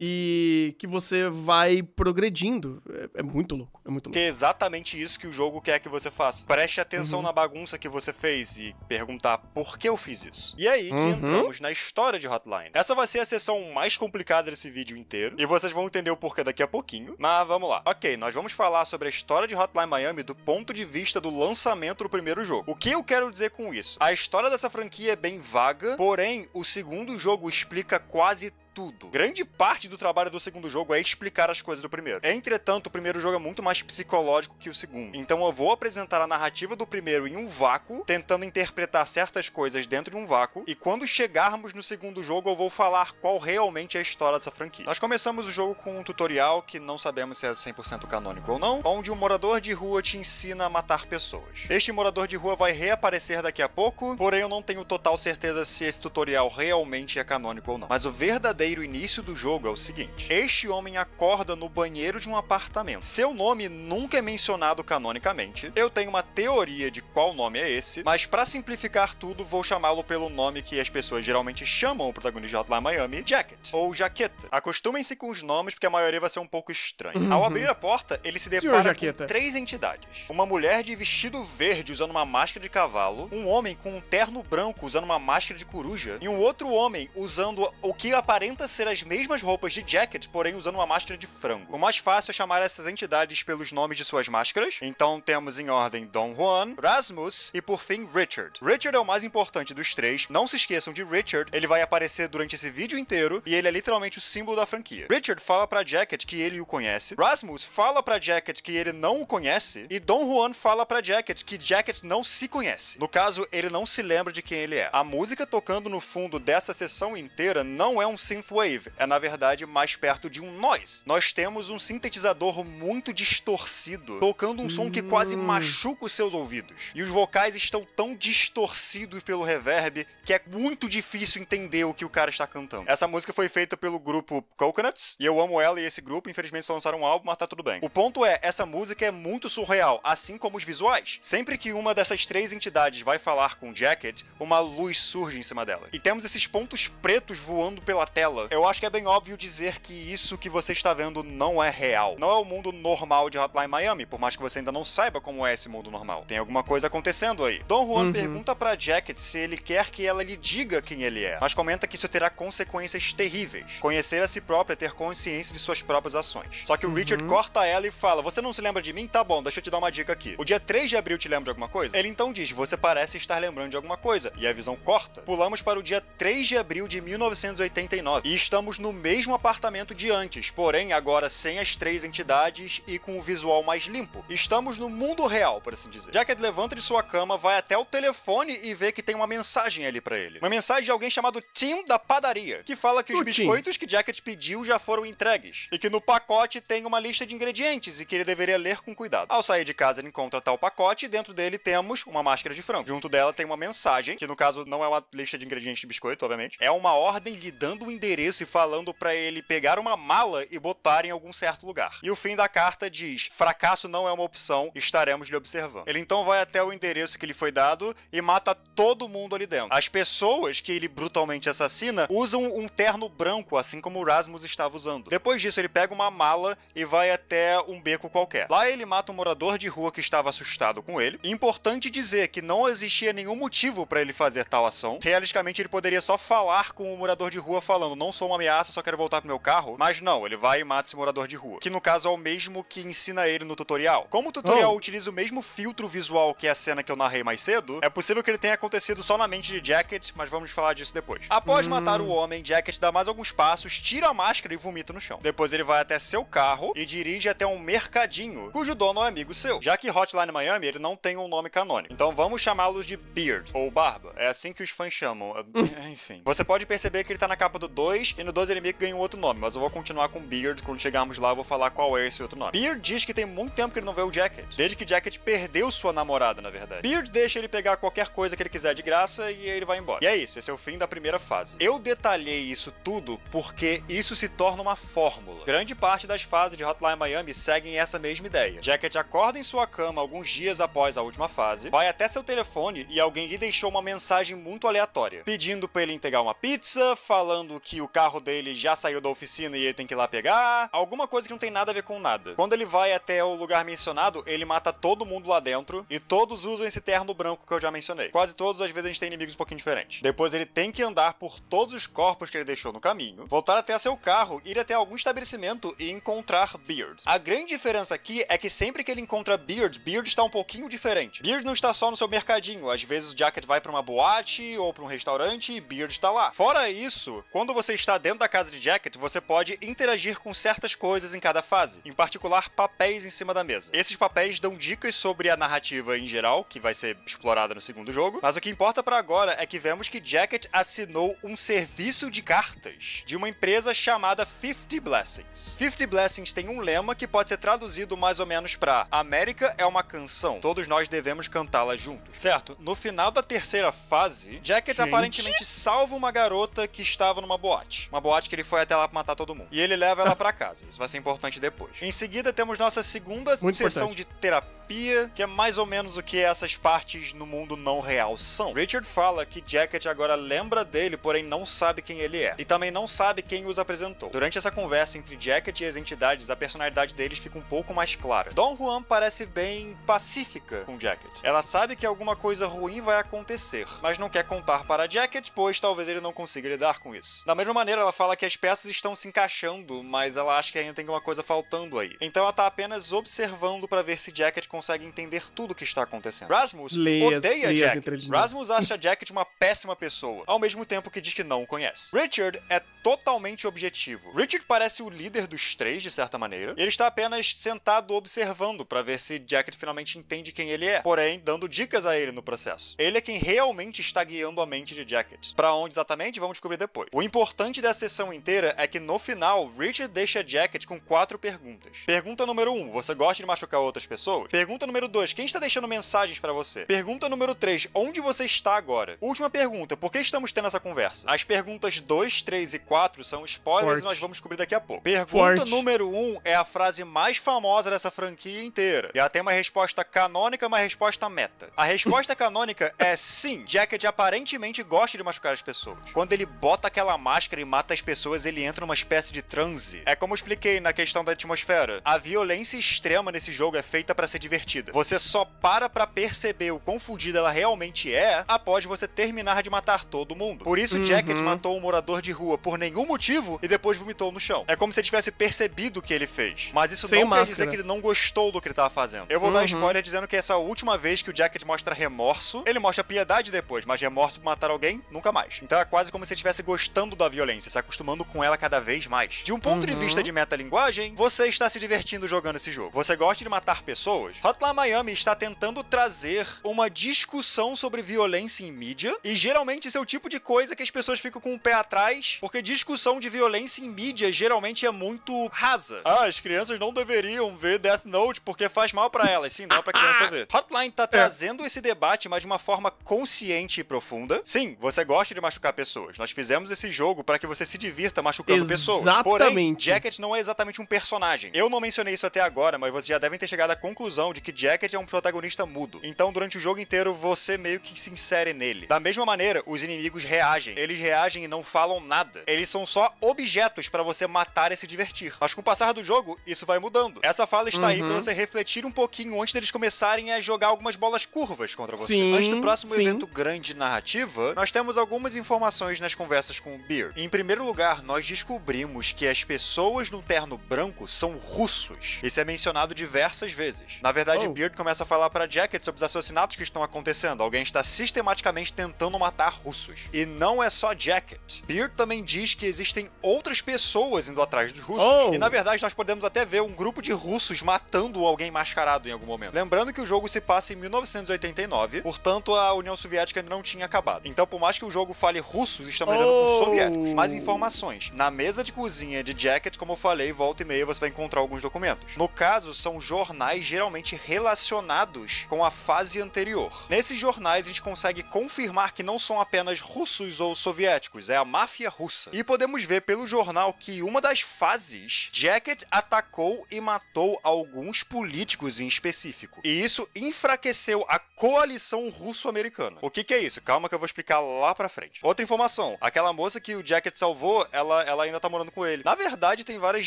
e que você vai progredindo. É, é, muito louco, é muito louco. Que é exatamente isso que o jogo quer que você faça. Preste atenção uhum. na bagunça que você fez e perguntar por que eu fiz isso. E aí que uhum. entramos na história de Hotline. Essa vai ser a sessão mais complicada desse vídeo inteiro, e vocês vão entender o porquê daqui a pouquinho, mas vamos lá. Ok, nós vamos falar sobre a história de Hotline Miami do ponto de vista do lançamento do primeiro jogo. O que eu quero dizer com isso? A história dessa franquia é bem vaga, porém, o segundo jogo explica quase tudo. Grande parte do trabalho do segundo jogo é explicar as coisas do primeiro. Entretanto, o primeiro jogo é muito mais psicológico que o segundo. Então eu vou apresentar a narrativa do primeiro em um vácuo, tentando interpretar certas coisas dentro de um vácuo, e quando chegarmos no segundo jogo eu vou falar qual realmente é a história dessa franquia. Nós começamos o jogo com um tutorial que não sabemos se é 100% canônico ou não, onde um morador de rua te ensina a matar pessoas. Este morador de rua vai reaparecer daqui a pouco, porém eu não tenho total certeza se esse tutorial realmente é canônico ou não. Mas o verdadeiro verdadeiro início do jogo é o seguinte: este homem acorda no banheiro de um apartamento. Seu nome nunca é mencionado canonicamente. Eu tenho uma teoria de qual nome é esse, mas para simplificar tudo, vou chamá-lo pelo nome que as pessoas geralmente chamam o protagonista lá em Miami, Jacket ou Jaqueta. Acostumem-se com os nomes porque a maioria vai ser um pouco estranha. Uhum. Ao abrir a porta, ele se depara com três entidades: uma mulher de vestido verde usando uma máscara de cavalo, um homem com um terno branco usando uma máscara de coruja e um outro homem usando o que aparenta ser as mesmas roupas de Jacket, porém usando uma máscara de frango. O mais fácil é chamar essas entidades pelos nomes de suas máscaras, então temos em ordem Don Juan, Rasmus e por fim Richard. Richard é o mais importante dos três, não se esqueçam de Richard, ele vai aparecer durante esse vídeo inteiro e ele é literalmente o símbolo da franquia. Richard fala pra Jacket que ele o conhece, Rasmus fala pra Jacket que ele não o conhece e Don Juan fala pra Jacket que Jacket não se conhece. No caso, ele não se lembra de quem ele é. A música tocando no fundo dessa sessão inteira não é um synth synthwave, é na verdade mais perto de um noise. Nós temos um sintetizador muito distorcido, tocando um som que quase hum. machuca os seus ouvidos. E os vocais estão tão distorcidos pelo reverb que é muito difícil entender o que o cara está cantando. Essa música foi feita pelo grupo Coconuts, e eu amo ela e esse grupo, infelizmente só lançaram um álbum, mas tá tudo bem. O ponto é, essa música é muito surreal, assim como os visuais. Sempre que uma dessas três entidades vai falar com Jacket, uma luz surge em cima dela. E temos esses pontos pretos voando pela tela eu acho que é bem óbvio dizer que isso que você está vendo não é real. Não é o mundo normal de Hotline Miami, por mais que você ainda não saiba como é esse mundo normal. Tem alguma coisa acontecendo aí. Don Juan uhum. pergunta para Jacket se ele quer que ela lhe diga quem ele é, mas comenta que isso terá consequências terríveis. Conhecer a si próprio é ter consciência de suas próprias ações. Só que o uhum. Richard corta ela e fala: Você não se lembra de mim? Tá bom, deixa eu te dar uma dica aqui. O dia 3 de abril te lembra de alguma coisa? Ele então diz: Você parece estar lembrando de alguma coisa. E a visão corta. Pulamos para o dia 3 de abril de 1989. E estamos no mesmo apartamento de antes, porém agora sem as três entidades e com o um visual mais limpo. Estamos no mundo real, por assim dizer. Jacket levanta de sua cama, vai até o telefone e vê que tem uma mensagem ali para ele. Uma mensagem de alguém chamado Tim da padaria, que fala que o os biscoitos Tim. que Jacket pediu já foram entregues e que no pacote tem uma lista de ingredientes e que ele deveria ler com cuidado. Ao sair de casa, ele encontra tal pacote e dentro dele temos uma máscara de frango. Junto dela tem uma mensagem, que no caso não é uma lista de ingredientes de biscoito, obviamente, é uma ordem lhe dando o um endereço endereço e falando para ele pegar uma mala e botar em algum certo lugar. E o fim da carta diz: fracasso não é uma opção, estaremos lhe observando. Ele então vai até o endereço que lhe foi dado e mata todo mundo ali dentro. As pessoas que ele brutalmente assassina usam um terno branco, assim como o Rasmus estava usando. Depois disso, ele pega uma mala e vai até um beco qualquer. Lá ele mata um morador de rua que estava assustado com ele. Importante dizer que não existia nenhum motivo para ele fazer tal ação. Realisticamente, ele poderia só falar com o morador de rua falando: não sou uma ameaça, só quero voltar pro meu carro. Mas não, ele vai e mata esse morador de rua. Que no caso é o mesmo que ensina ele no tutorial. Como o tutorial oh. utiliza o mesmo filtro visual que a cena que eu narrei mais cedo, é possível que ele tenha acontecido só na mente de Jacket, mas vamos falar disso depois. Após hum. matar o homem, Jacket dá mais alguns passos, tira a máscara e vomita no chão. Depois ele vai até seu carro e dirige até um mercadinho, cujo dono é amigo seu. Já que Hotline Miami, ele não tem um nome canônico. Então vamos chamá-los de Beard, ou Barba. É assim que os fãs chamam. Enfim. Você pode perceber que ele tá na capa do 2 2, e no ele meio ganha um outro nome, mas eu vou continuar com Beard, quando chegarmos lá eu vou falar qual é esse outro nome. Beard diz que tem muito tempo que ele não vê o Jacket, desde que Jacket perdeu sua namorada, na verdade. Beard deixa ele pegar qualquer coisa que ele quiser de graça e ele vai embora. E é isso, esse é o fim da primeira fase. Eu detalhei isso tudo porque isso se torna uma fórmula. Grande parte das fases de Hotline Miami seguem essa mesma ideia. Jacket acorda em sua cama alguns dias após a última fase, vai até seu telefone e alguém lhe deixou uma mensagem muito aleatória, pedindo para ele entregar uma pizza, falando que que o carro dele já saiu da oficina e ele tem que ir lá pegar. Alguma coisa que não tem nada a ver com nada. Quando ele vai até o lugar mencionado, ele mata todo mundo lá dentro e todos usam esse terno branco que eu já mencionei. Quase todos, às vezes, a gente tem inimigos um pouquinho diferentes. Depois ele tem que andar por todos os corpos que ele deixou no caminho, voltar até seu carro, ir até algum estabelecimento e encontrar Beard. A grande diferença aqui é que sempre que ele encontra Beard, Beard está um pouquinho diferente. Beard não está só no seu mercadinho, às vezes o Jacket vai para uma boate ou para um restaurante e Beard está lá. Fora isso, quando você você está dentro da casa de Jacket, você pode interagir com certas coisas em cada fase, em particular papéis em cima da mesa. Esses papéis dão dicas sobre a narrativa em geral, que vai ser explorada no segundo jogo, mas o que importa para agora é que vemos que Jacket assinou um serviço de cartas de uma empresa chamada 50 Blessings. 50 Blessings tem um lema que pode ser traduzido mais ou menos para América é uma canção, todos nós devemos cantá-la juntos. Certo? No final da terceira fase, Jacket Gente? aparentemente salva uma garota que estava numa boate boate. Uma boate que ele foi até lá pra matar todo mundo. E ele leva ela para casa. Isso vai ser importante depois. Em seguida, temos nossa segunda Muito sessão importante. de terapia que é mais ou menos o que essas partes no mundo não real são. Richard fala que Jacket agora lembra dele, porém não sabe quem ele é, e também não sabe quem os apresentou. Durante essa conversa entre Jacket e as entidades, a personalidade deles fica um pouco mais clara. Don Juan parece bem pacífica com Jacket. Ela sabe que alguma coisa ruim vai acontecer, mas não quer contar para Jacket, pois talvez ele não consiga lidar com isso. Da mesma mesma maneira, ela fala que as peças estão se encaixando, mas ela acha que ainda tem alguma coisa faltando aí. Então ela tá apenas observando para ver se Jacket consegue entender tudo o que está acontecendo. Rasmus odeia leias Jacket. Rasmus acha Jacket uma péssima pessoa, ao mesmo tempo que diz que não o conhece. Richard é totalmente objetivo. Richard parece o líder dos três, de certa maneira. Ele está apenas sentado observando para ver se Jacket finalmente entende quem ele é, porém dando dicas a ele no processo. Ele é quem realmente está guiando a mente de Jacket. Para onde exatamente, vamos descobrir depois. O importante importante da sessão inteira é que no final, Richard deixa Jacket com quatro perguntas. Pergunta número 1: um, Você gosta de machucar outras pessoas? Pergunta número 2: Quem está deixando mensagens para você? Pergunta número 3: Onde você está agora? Última pergunta: Por que estamos tendo essa conversa? As perguntas 2, 3 e 4 são spoilers Forte. e nós vamos descobrir daqui a pouco. Pergunta Forte. número 1 um é a frase mais famosa dessa franquia inteira. E ela tem uma resposta canônica, uma resposta meta. A resposta canônica é sim, Jacket aparentemente gosta de machucar as pessoas. Quando ele bota aquela marca máscara e mata as pessoas, ele entra numa espécie de transe. É como eu expliquei na questão da atmosfera. A violência extrema nesse jogo é feita para ser divertida. Você só para para perceber o quão fodida ela realmente é após você terminar de matar todo mundo. Por isso, uhum. Jacket matou um morador de rua por nenhum motivo e depois vomitou no chão. É como se ele tivesse percebido o que ele fez. Mas isso Sem não máscara. quer dizer que ele não gostou do que ele tava fazendo. Eu vou uhum. dar spoiler dizendo que essa última vez que o Jacket mostra remorso, ele mostra piedade depois, mas remorso por matar alguém, nunca mais. Então é quase como se ele estivesse gostando da violência, se acostumando com ela cada vez mais. De um ponto uhum. de vista de metalinguagem, você está se divertindo jogando esse jogo. Você gosta de matar pessoas? Hotline Miami está tentando trazer uma discussão sobre violência em mídia, e geralmente esse é o tipo de coisa que as pessoas ficam com o pé atrás, porque discussão de violência em mídia geralmente é muito rasa. Ah, as crianças não deveriam ver Death Note porque faz mal para elas. Sim, dá pra criança ver. Hotline tá é. trazendo esse debate, mas de uma forma consciente e profunda. Sim, você gosta de machucar pessoas. Nós fizemos esse jogo jogo para que você se divirta machucando exatamente. pessoas. Exatamente. Jacket não é exatamente um personagem. Eu não mencionei isso até agora, mas vocês já devem ter chegado à conclusão de que Jacket é um protagonista mudo. Então, durante o jogo inteiro, você meio que se insere nele. Da mesma maneira, os inimigos reagem. Eles reagem e não falam nada. Eles são só objetos para você matar e se divertir. Mas com o passar do jogo, isso vai mudando. Essa fala está uhum. aí para você refletir um pouquinho antes deles começarem a jogar algumas bolas curvas contra você. Sim, antes do próximo sim. evento grande narrativa, nós temos algumas informações nas conversas com o Beer. Em primeiro lugar, nós descobrimos que as pessoas no terno branco são russos. Isso é mencionado diversas vezes. Na verdade, oh. Beard começa a falar para Jacket sobre os assassinatos que estão acontecendo. Alguém está sistematicamente tentando matar russos. E não é só Jacket. Beard também diz que existem outras pessoas indo atrás dos russos. Oh. E na verdade, nós podemos até ver um grupo de russos matando alguém mascarado em algum momento. Lembrando que o jogo se passa em 1989, portanto a União Soviética ainda não tinha acabado. Então, por mais que o jogo fale russos, estamos lidando oh. com soviéticos. Mais informações. Na mesa de cozinha de Jacket, como eu falei, volta e meia você vai encontrar alguns documentos. No caso, são jornais geralmente relacionados com a fase anterior. Nesses jornais, a gente consegue confirmar que não são apenas russos ou soviéticos, é a máfia russa. E podemos ver pelo jornal que uma das fases, Jacket atacou e matou alguns políticos em específico. E isso enfraqueceu a coalição russo-americana. O que, que é isso? Calma que eu vou explicar lá pra frente. Outra informação: aquela moça que o Jacket salvou, ela, ela ainda tá morando com ele. Na verdade, tem várias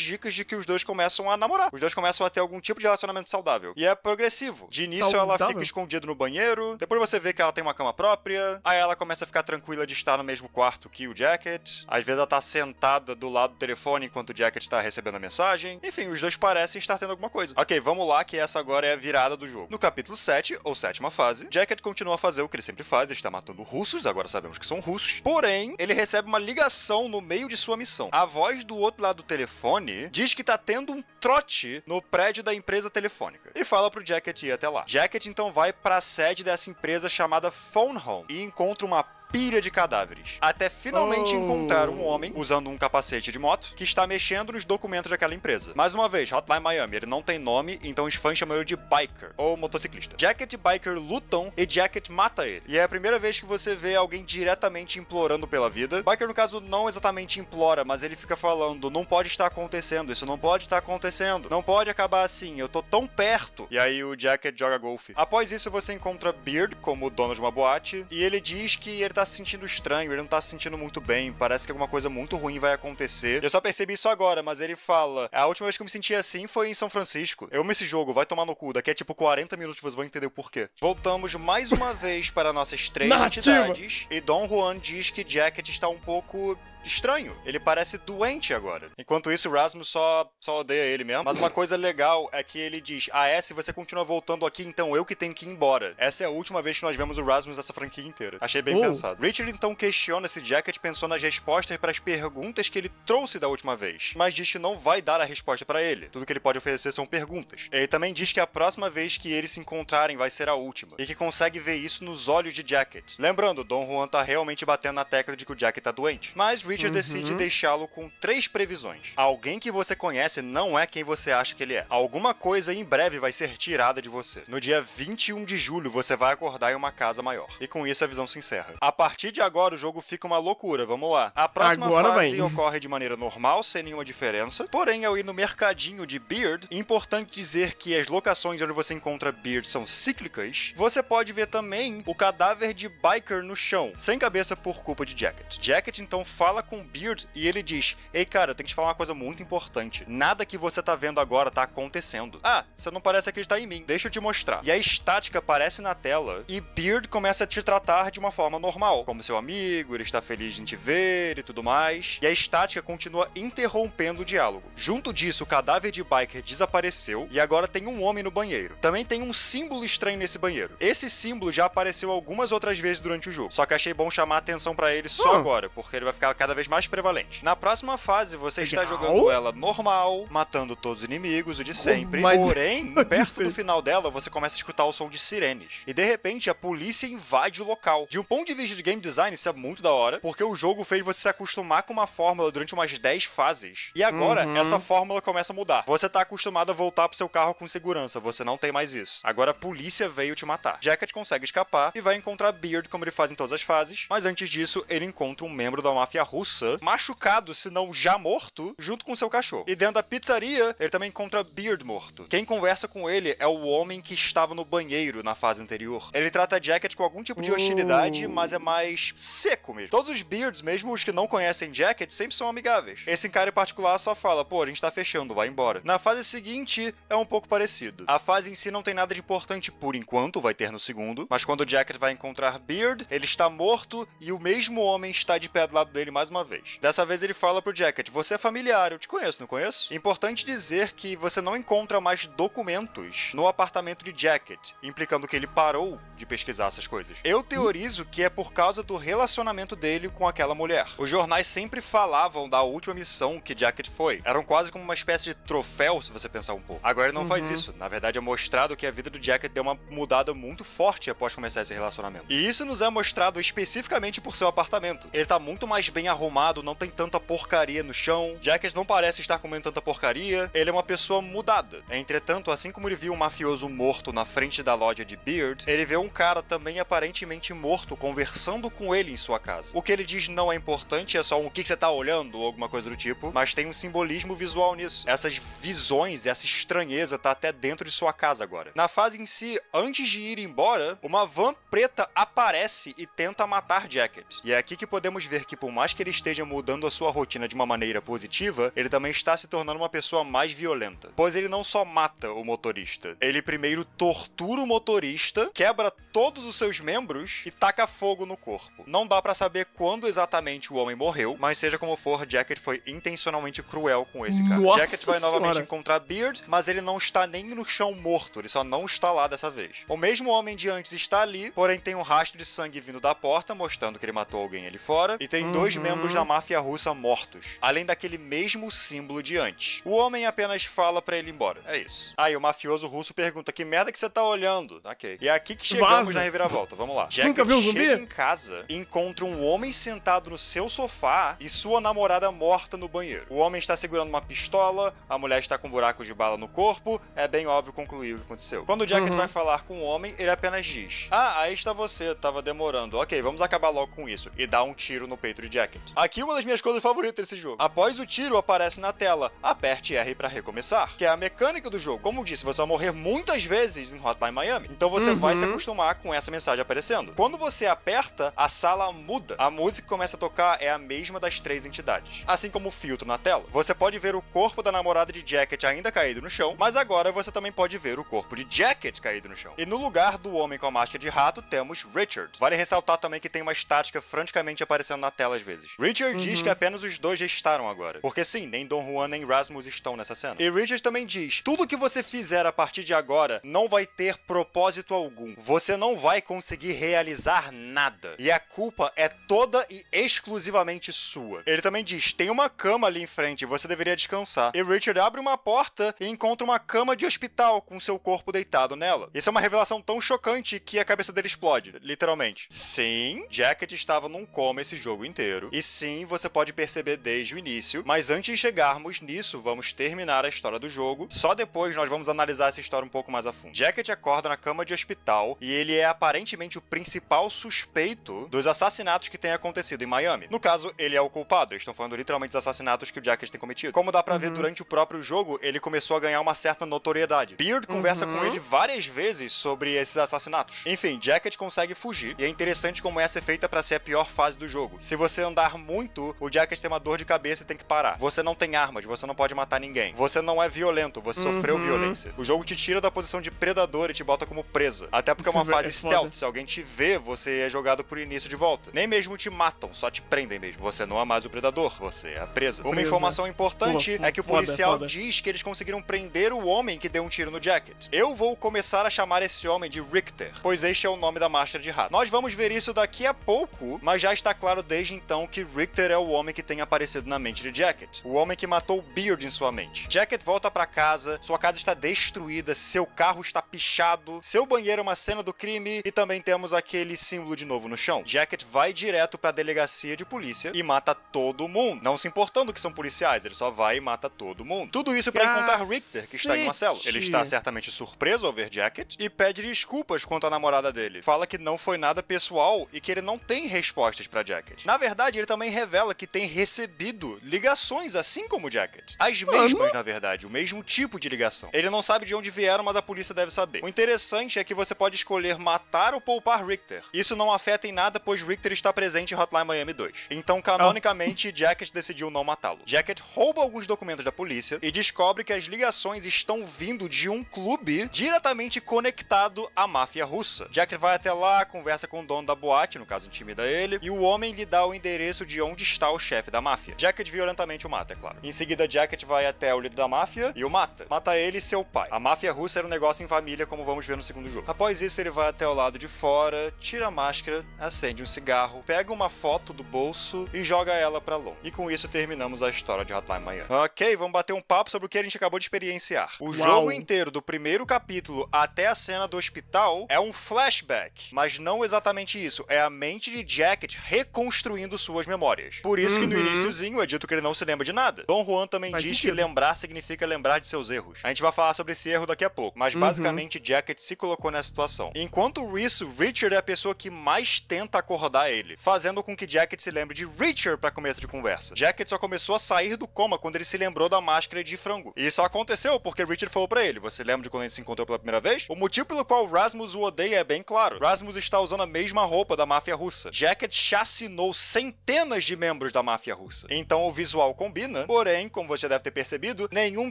dicas de que os dois começam a namorar. Os dois começam a ter algum tipo de relacionamento saudável. E é progressivo. De início, saudável? ela fica escondida no banheiro. Depois você vê que ela tem uma cama própria. Aí ela começa a ficar tranquila de estar no mesmo quarto que o Jacket. Às vezes ela tá sentada do lado do telefone enquanto o Jacket tá recebendo a mensagem. Enfim, os dois parecem estar tendo alguma coisa. Ok, vamos lá, que essa agora é a virada do jogo. No capítulo 7, ou sétima fase, Jacket continua a fazer o que ele sempre faz. Ele está matando russos, agora sabemos que são russos. Porém, ele recebe uma ligação ligação no meio de sua missão. A voz do outro lado do telefone diz que tá tendo um trote no prédio da empresa telefônica e fala pro Jacket ir até lá. Jacket então vai para a sede dessa empresa chamada Phone Home e encontra uma pilha de cadáveres. Até finalmente oh. encontrar um homem usando um capacete de moto que está mexendo nos documentos daquela empresa. Mais uma vez, Hotline Miami, ele não tem nome, então os fãs chamam ele de biker ou motociclista. Jacket e Biker lutam e Jacket mata ele. E é a primeira vez que você vê alguém diretamente implorando pela vida. Biker, no caso, não exatamente implora, mas ele fica falando: não pode estar acontecendo, isso não pode estar acontecendo, não pode acabar assim, eu tô tão perto. E aí o Jacket joga golfe. Após isso, você encontra Beard como dono de uma boate e ele diz que ele tá tá se sentindo estranho, ele não tá se sentindo muito bem, parece que alguma coisa muito ruim vai acontecer. Eu só percebi isso agora, mas ele fala: A última vez que eu me senti assim foi em São Francisco. Eu amo esse jogo, vai tomar no cu. Daqui é tipo 40 minutos vocês vão entender o porquê. Voltamos mais uma vez para nossas três Narrativa. entidades. E Don Juan diz que Jacket está um pouco estranho. Ele parece doente agora. Enquanto isso, Rasmus só, só odeia ele mesmo. Mas uma coisa legal é que ele diz: Ah, é? Se você continua voltando aqui, então eu que tenho que ir embora. Essa é a última vez que nós vemos o Rasmus dessa franquia inteira. Achei bem oh. pensado passado. Richard então questiona se Jacket pensou nas respostas para as perguntas que ele trouxe da última vez, mas diz que não vai dar a resposta para ele. Tudo que ele pode oferecer são perguntas. Ele também diz que a próxima vez que eles se encontrarem vai ser a última, e que consegue ver isso nos olhos de Jacket. Lembrando, Don Juan tá realmente batendo na tecla de que o Jacket tá doente, mas Richard uhum. decide deixá-lo com três previsões. Alguém que você conhece não é quem você acha que ele é. Alguma coisa em breve vai ser tirada de você. No dia 21 de julho, você vai acordar em uma casa maior. E com isso a visão se encerra. A partir de agora o jogo fica uma loucura, vamos lá. A próxima agora fase vem. ocorre de maneira normal, sem nenhuma diferença. Porém, ao ir no mercadinho de Beard, importante dizer que as locações onde você encontra Beard são cíclicas. Você pode ver também o cadáver de Biker no chão, sem cabeça por culpa de Jacket. Jacket então fala com Beard e ele diz: Ei, cara, eu tenho que te falar uma coisa muito importante. Nada que você tá vendo agora tá acontecendo. Ah, você não parece acreditar em mim, deixa eu te mostrar. E a estática aparece na tela e Beard começa a te tratar de uma forma normal normal, como seu amigo, ele está feliz em te ver e tudo mais. E a estática continua interrompendo o diálogo. Junto disso, o cadáver de Biker desapareceu e agora tem um homem no banheiro. Também tem um símbolo estranho nesse banheiro. Esse símbolo já apareceu algumas outras vezes durante o jogo, só que achei bom chamar a atenção para ele só ah. agora, porque ele vai ficar cada vez mais prevalente. Na próxima fase, você Legal. está jogando ela normal, matando todos os inimigos, o de sempre. Porém, perto do final dela, você começa a escutar o som de sirenes. E de repente, a polícia invade o local. De um ponto de vista de game design, isso é muito da hora, porque o jogo fez você se acostumar com uma fórmula durante umas 10 fases. E agora, uhum. essa fórmula começa a mudar. Você tá acostumado a voltar pro seu carro com segurança, você não tem mais isso. Agora a polícia veio te matar. Jacket consegue escapar e vai encontrar Beard, como ele faz em todas as fases, mas antes disso, ele encontra um membro da máfia russa, machucado, se não já morto, junto com seu cachorro. E dentro da pizzaria, ele também encontra Beard morto. Quem conversa com ele é o homem que estava no banheiro na fase anterior. Ele trata Jacket com algum tipo de hostilidade, mas é mais seco mesmo. Todos os beards, mesmo os que não conhecem Jacket, sempre são amigáveis. Esse cara em particular só fala, pô, a gente tá fechando, vai embora. Na fase seguinte, é um pouco parecido. A fase em si não tem nada de importante por enquanto, vai ter no segundo, mas quando o Jacket vai encontrar Beard, ele está morto e o mesmo homem está de pé do lado dele mais uma vez. Dessa vez ele fala pro Jacket, você é familiar, eu te conheço, não conheço? Importante dizer que você não encontra mais documentos no apartamento de Jacket, implicando que ele parou de pesquisar essas coisas. Eu teorizo que é por por causa do relacionamento dele com aquela mulher. Os jornais sempre falavam da última missão que Jacket foi. Eram quase como uma espécie de troféu, se você pensar um pouco. Agora ele não uhum. faz isso. Na verdade, é mostrado que a vida do Jacket deu uma mudada muito forte após começar esse relacionamento. E isso nos é mostrado especificamente por seu apartamento. Ele tá muito mais bem arrumado, não tem tanta porcaria no chão. Jacket não parece estar comendo tanta porcaria. Ele é uma pessoa mudada. Entretanto, assim como ele viu um mafioso morto na frente da loja de Beard, ele vê um cara também aparentemente morto conversando conversando com ele em sua casa. O que ele diz não é importante, é só um o que, você tá olhando ou alguma coisa do tipo, mas tem um simbolismo visual nisso. Essas visões, essa estranheza tá até dentro de sua casa agora. Na fase em si, antes de ir embora, uma van preta aparece e tenta matar Jacket. E é aqui que podemos ver que, por mais que ele esteja mudando a sua rotina de uma maneira positiva, ele também está se tornando uma pessoa mais violenta. Pois ele não só mata o motorista, ele primeiro tortura o motorista, quebra todos os seus membros e taca fogo no corpo. Não dá para saber quando exatamente o homem morreu, mas seja como for, Jacket foi intencionalmente cruel com esse cara. Nossa Jacket vai senhora. novamente encontrar Beard, mas ele não está nem no chão morto, ele só não está lá dessa vez. O mesmo homem de antes está ali, porém tem um rastro de sangue vindo da porta, mostrando que ele matou alguém ali fora, e tem uhum. dois membros da máfia russa mortos, além daquele mesmo símbolo de antes. O homem apenas fala para ele ir embora. É isso. Aí o mafioso russo pergunta: que merda que você tá olhando? Ok. E é aqui que chegamos Vaza. na reviravolta. Vamos lá. Jacket Nunca viu um zumbi? casa e encontra um homem sentado no seu sofá e sua namorada morta no banheiro. O homem está segurando uma pistola, a mulher está com um buracos de bala no corpo, é bem óbvio concluir o que aconteceu. Quando o Jack uhum. vai falar com o homem, ele apenas diz: Ah, aí está você, tava demorando. Ok, vamos acabar logo com isso. E dá um tiro no peito de Jacket. Aqui é uma das minhas coisas favoritas desse jogo. Após o tiro, aparece na tela: aperte R para recomeçar, que é a mecânica do jogo. Como eu disse, você vai morrer muitas vezes em Hotline Miami. Então você uhum. vai se acostumar com essa mensagem aparecendo. Quando você aperta a sala muda. A música que começa a tocar é a mesma das três entidades. Assim como o filtro na tela, você pode ver o corpo da namorada de Jacket ainda caído no chão, mas agora você também pode ver o corpo de Jacket caído no chão. E no lugar do homem com a máscara de rato, temos Richard. Vale ressaltar também que tem uma estática francamente aparecendo na tela às vezes. Richard uhum. diz que apenas os dois restaram agora. Porque sim, nem Don Juan nem Rasmus estão nessa cena. E Richard também diz: tudo que você fizer a partir de agora não vai ter propósito algum. Você não vai conseguir realizar nada nada. E a culpa é toda e exclusivamente sua. Ele também diz: tem uma cama ali em frente, você deveria descansar. E Richard abre uma porta e encontra uma cama de hospital com seu corpo deitado nela. Isso é uma revelação tão chocante que a cabeça dele explode, literalmente. Sim, Jacket estava num coma esse jogo inteiro. E sim, você pode perceber desde o início, mas antes de chegarmos nisso, vamos terminar a história do jogo. Só depois nós vamos analisar essa história um pouco mais a fundo. Jacket acorda na cama de hospital e ele é aparentemente o principal suspeito suspeito dos assassinatos que têm acontecido em Miami. No caso, ele é o culpado. estão falando literalmente dos assassinatos que o Jackers tem cometido. Como dá para uhum. ver durante o próprio jogo, ele começou a ganhar uma certa notoriedade. Beard uhum. conversa com uhum. ele várias vezes sobre esses assassinatos. Enfim, Jacket consegue fugir e é interessante como essa é feita para ser a pior fase do jogo. Se você andar muito, o Jacket tem uma dor de cabeça e tem que parar. Você não tem armas, você não pode matar ninguém. Você não é violento, você uhum. sofreu violência. O jogo te tira da posição de predador e te bota como presa. Até porque é Isso é uma fase é stealth. Se alguém te vê, você é jogado jogado por início de volta. Nem mesmo te matam, só te prendem mesmo. Você não é mais o predador, você é a presa. presa. Uma informação é. importante é, é que o é policial foda, foda. diz que eles conseguiram prender o homem que deu um tiro no Jacket. Eu vou começar a chamar esse homem de Richter, pois este é o nome da máscara de rato. Nós vamos ver isso daqui a pouco, mas já está claro desde então que Richter é o homem que tem aparecido na mente de Jacket. O homem que matou Beard em sua mente. Jacket volta para casa, sua casa está destruída, seu carro está pichado, seu banheiro é uma cena do crime e também temos aquele símbolo de novo novo no chão. Jacket vai direto para a delegacia de polícia e mata todo mundo, não se importando que são policiais, ele só vai e mata todo mundo. Tudo isso para encontrar Richter, que está em uma cela. Ele está certamente surpreso ao ver Jacket e pede desculpas quanto à namorada dele. Fala que não foi nada pessoal e que ele não tem respostas para Jacket. Na verdade, ele também revela que tem recebido ligações assim como Jacket. As mesmas, na verdade, o mesmo tipo de ligação. Ele não sabe de onde vieram, mas a polícia deve saber. O interessante é que você pode escolher matar ou poupar Richter. Isso não afeta afeta em nada, pois Richter está presente em Hotline Miami 2. Então, ah. canonicamente, oh. Jacket decidiu não matá-lo. Jacket rouba alguns documentos da polícia e descobre que as ligações estão vindo de um clube diretamente conectado à máfia russa. Jacket vai até lá, conversa com o dono da boate, no caso intimida ele, e o homem lhe dá o endereço de onde está o chefe da máfia. Jacket violentamente o mata, é claro. Em seguida, Jacket vai até o líder da máfia e o mata. Mata ele e seu pai. A máfia russa era um negócio em família, como vamos ver no segundo jogo. Após isso, ele vai até o lado de fora, tira a máscara acende um cigarro, pega uma foto do bolso e joga ela para longe. E com isso terminamos a história de Hotline Miami. Ok, vamos bater um papo sobre o que a gente acabou de experienciar. O Uau. jogo inteiro, do primeiro capítulo até a cena do hospital, é um flashback, mas não exatamente isso. É a mente de Jacket reconstruindo suas memórias. Por isso uhum. que no uhum. iníciozinho é dito que ele não se lembra de nada. Don Juan também diz sentido. que lembrar significa lembrar de seus erros. A gente vai falar sobre esse erro daqui a pouco, mas uhum. basicamente Jacket se colocou nessa situação. Enquanto isso, Richard é a pessoa que mais tenta acordar ele, fazendo com que Jacket se lembre de Richard para começo de conversa. Jacket só começou a sair do coma quando ele se lembrou da máscara de frango. E isso aconteceu porque Richard falou para ele: "Você lembra de quando a gente se encontrou pela primeira vez?" O motivo pelo qual Rasmus o odeia é bem claro. Rasmus está usando a mesma roupa da máfia russa. Jacket chacinou centenas de membros da máfia russa. Então o visual combina, porém, como você deve ter percebido, nenhum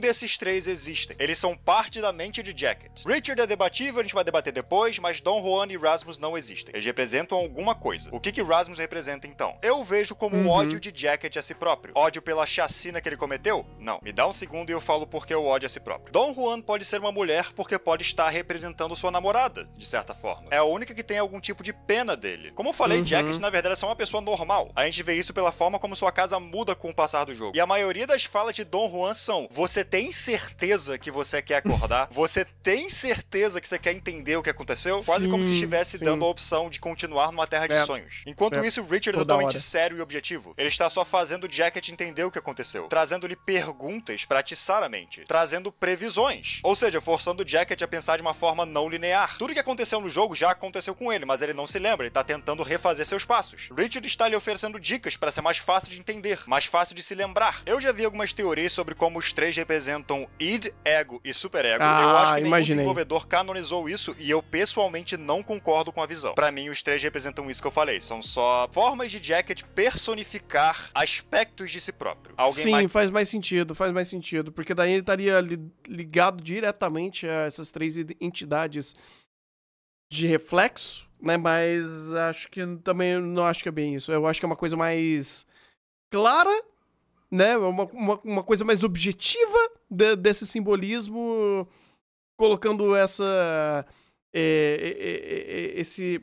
desses três existem. Eles são parte da mente de Jacket. Richard é debatível, a gente vai debater depois, mas Don Juan e Rasmus não existem. Eles representam representam alguma coisa. O que que Rasmus representa então? Eu vejo como uhum. um ódio de Jacket a si próprio. Ódio pela chacina que ele cometeu? Não. Me dá um segundo e eu falo porque eu ódio a si próprio. Dom Juan pode ser uma mulher porque pode estar representando sua namorada, de certa forma. É a única que tem algum tipo de pena dele. Como eu falei, uhum. Jacket na verdade é só uma pessoa normal. A gente vê isso pela forma como sua casa muda com o passar do jogo. E a maioria das falas de Dom Juan são: você tem certeza que você quer acordar? você tem certeza que você quer entender o que aconteceu? Quase sim, como se estivesse dando a opção de continuar ar numa terra de é. sonhos. Enquanto é. isso, Richard é totalmente sério e objetivo. Ele está só fazendo Jacket entender o que aconteceu, trazendo-lhe perguntas para atiçar a mente, trazendo previsões. Ou seja, forçando Jacket a pensar de uma forma não linear. Tudo que aconteceu no jogo já aconteceu com ele, mas ele não se lembra, ele tá tentando refazer seus passos. Richard está lhe oferecendo dicas para ser mais fácil de entender, mais fácil de se lembrar. Eu já vi algumas teorias sobre como os três representam id, ego e superego. Ah, eu acho ah, que nenhum desenvolvedor canonizou isso e eu pessoalmente não concordo com a visão. Para mim, os três representam isso que eu falei. São só formas de Jacket personificar aspectos de si próprio. Alguém Sim, mais... faz mais sentido, faz mais sentido. Porque daí ele estaria ligado diretamente a essas três entidades de reflexo, né? Mas acho que também não acho que é bem isso. Eu acho que é uma coisa mais clara, né? É uma, uma, uma coisa mais objetiva de, desse simbolismo, colocando essa. É, é, é, esse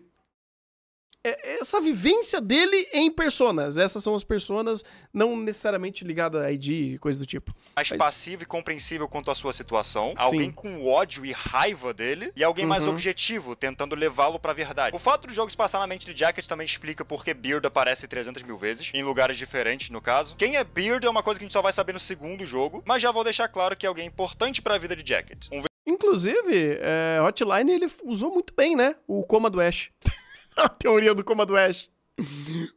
é, essa vivência dele em personas. Essas são as personas, não necessariamente ligadas a ID, coisa do tipo. Mais Mas... passivo e compreensível quanto à sua situação, alguém Sim. com ódio e raiva dele, e alguém uhum. mais objetivo, tentando levá-lo pra verdade. O fato do jogo se passar na mente de Jacket também explica por que Beard aparece 300 mil vezes, em lugares diferentes, no caso. Quem é Beard é uma coisa que a gente só vai saber no segundo jogo, mas já vou deixar claro que é alguém importante para a vida de Jacket. Um... Inclusive, é, Hotline ele usou muito bem, né? O coma do Ash. a teoria do coma do Ash.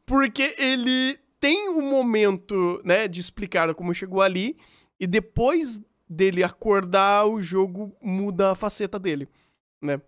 Porque ele tem um momento, né, de explicar como chegou ali, e depois dele acordar, o jogo muda a faceta dele, né?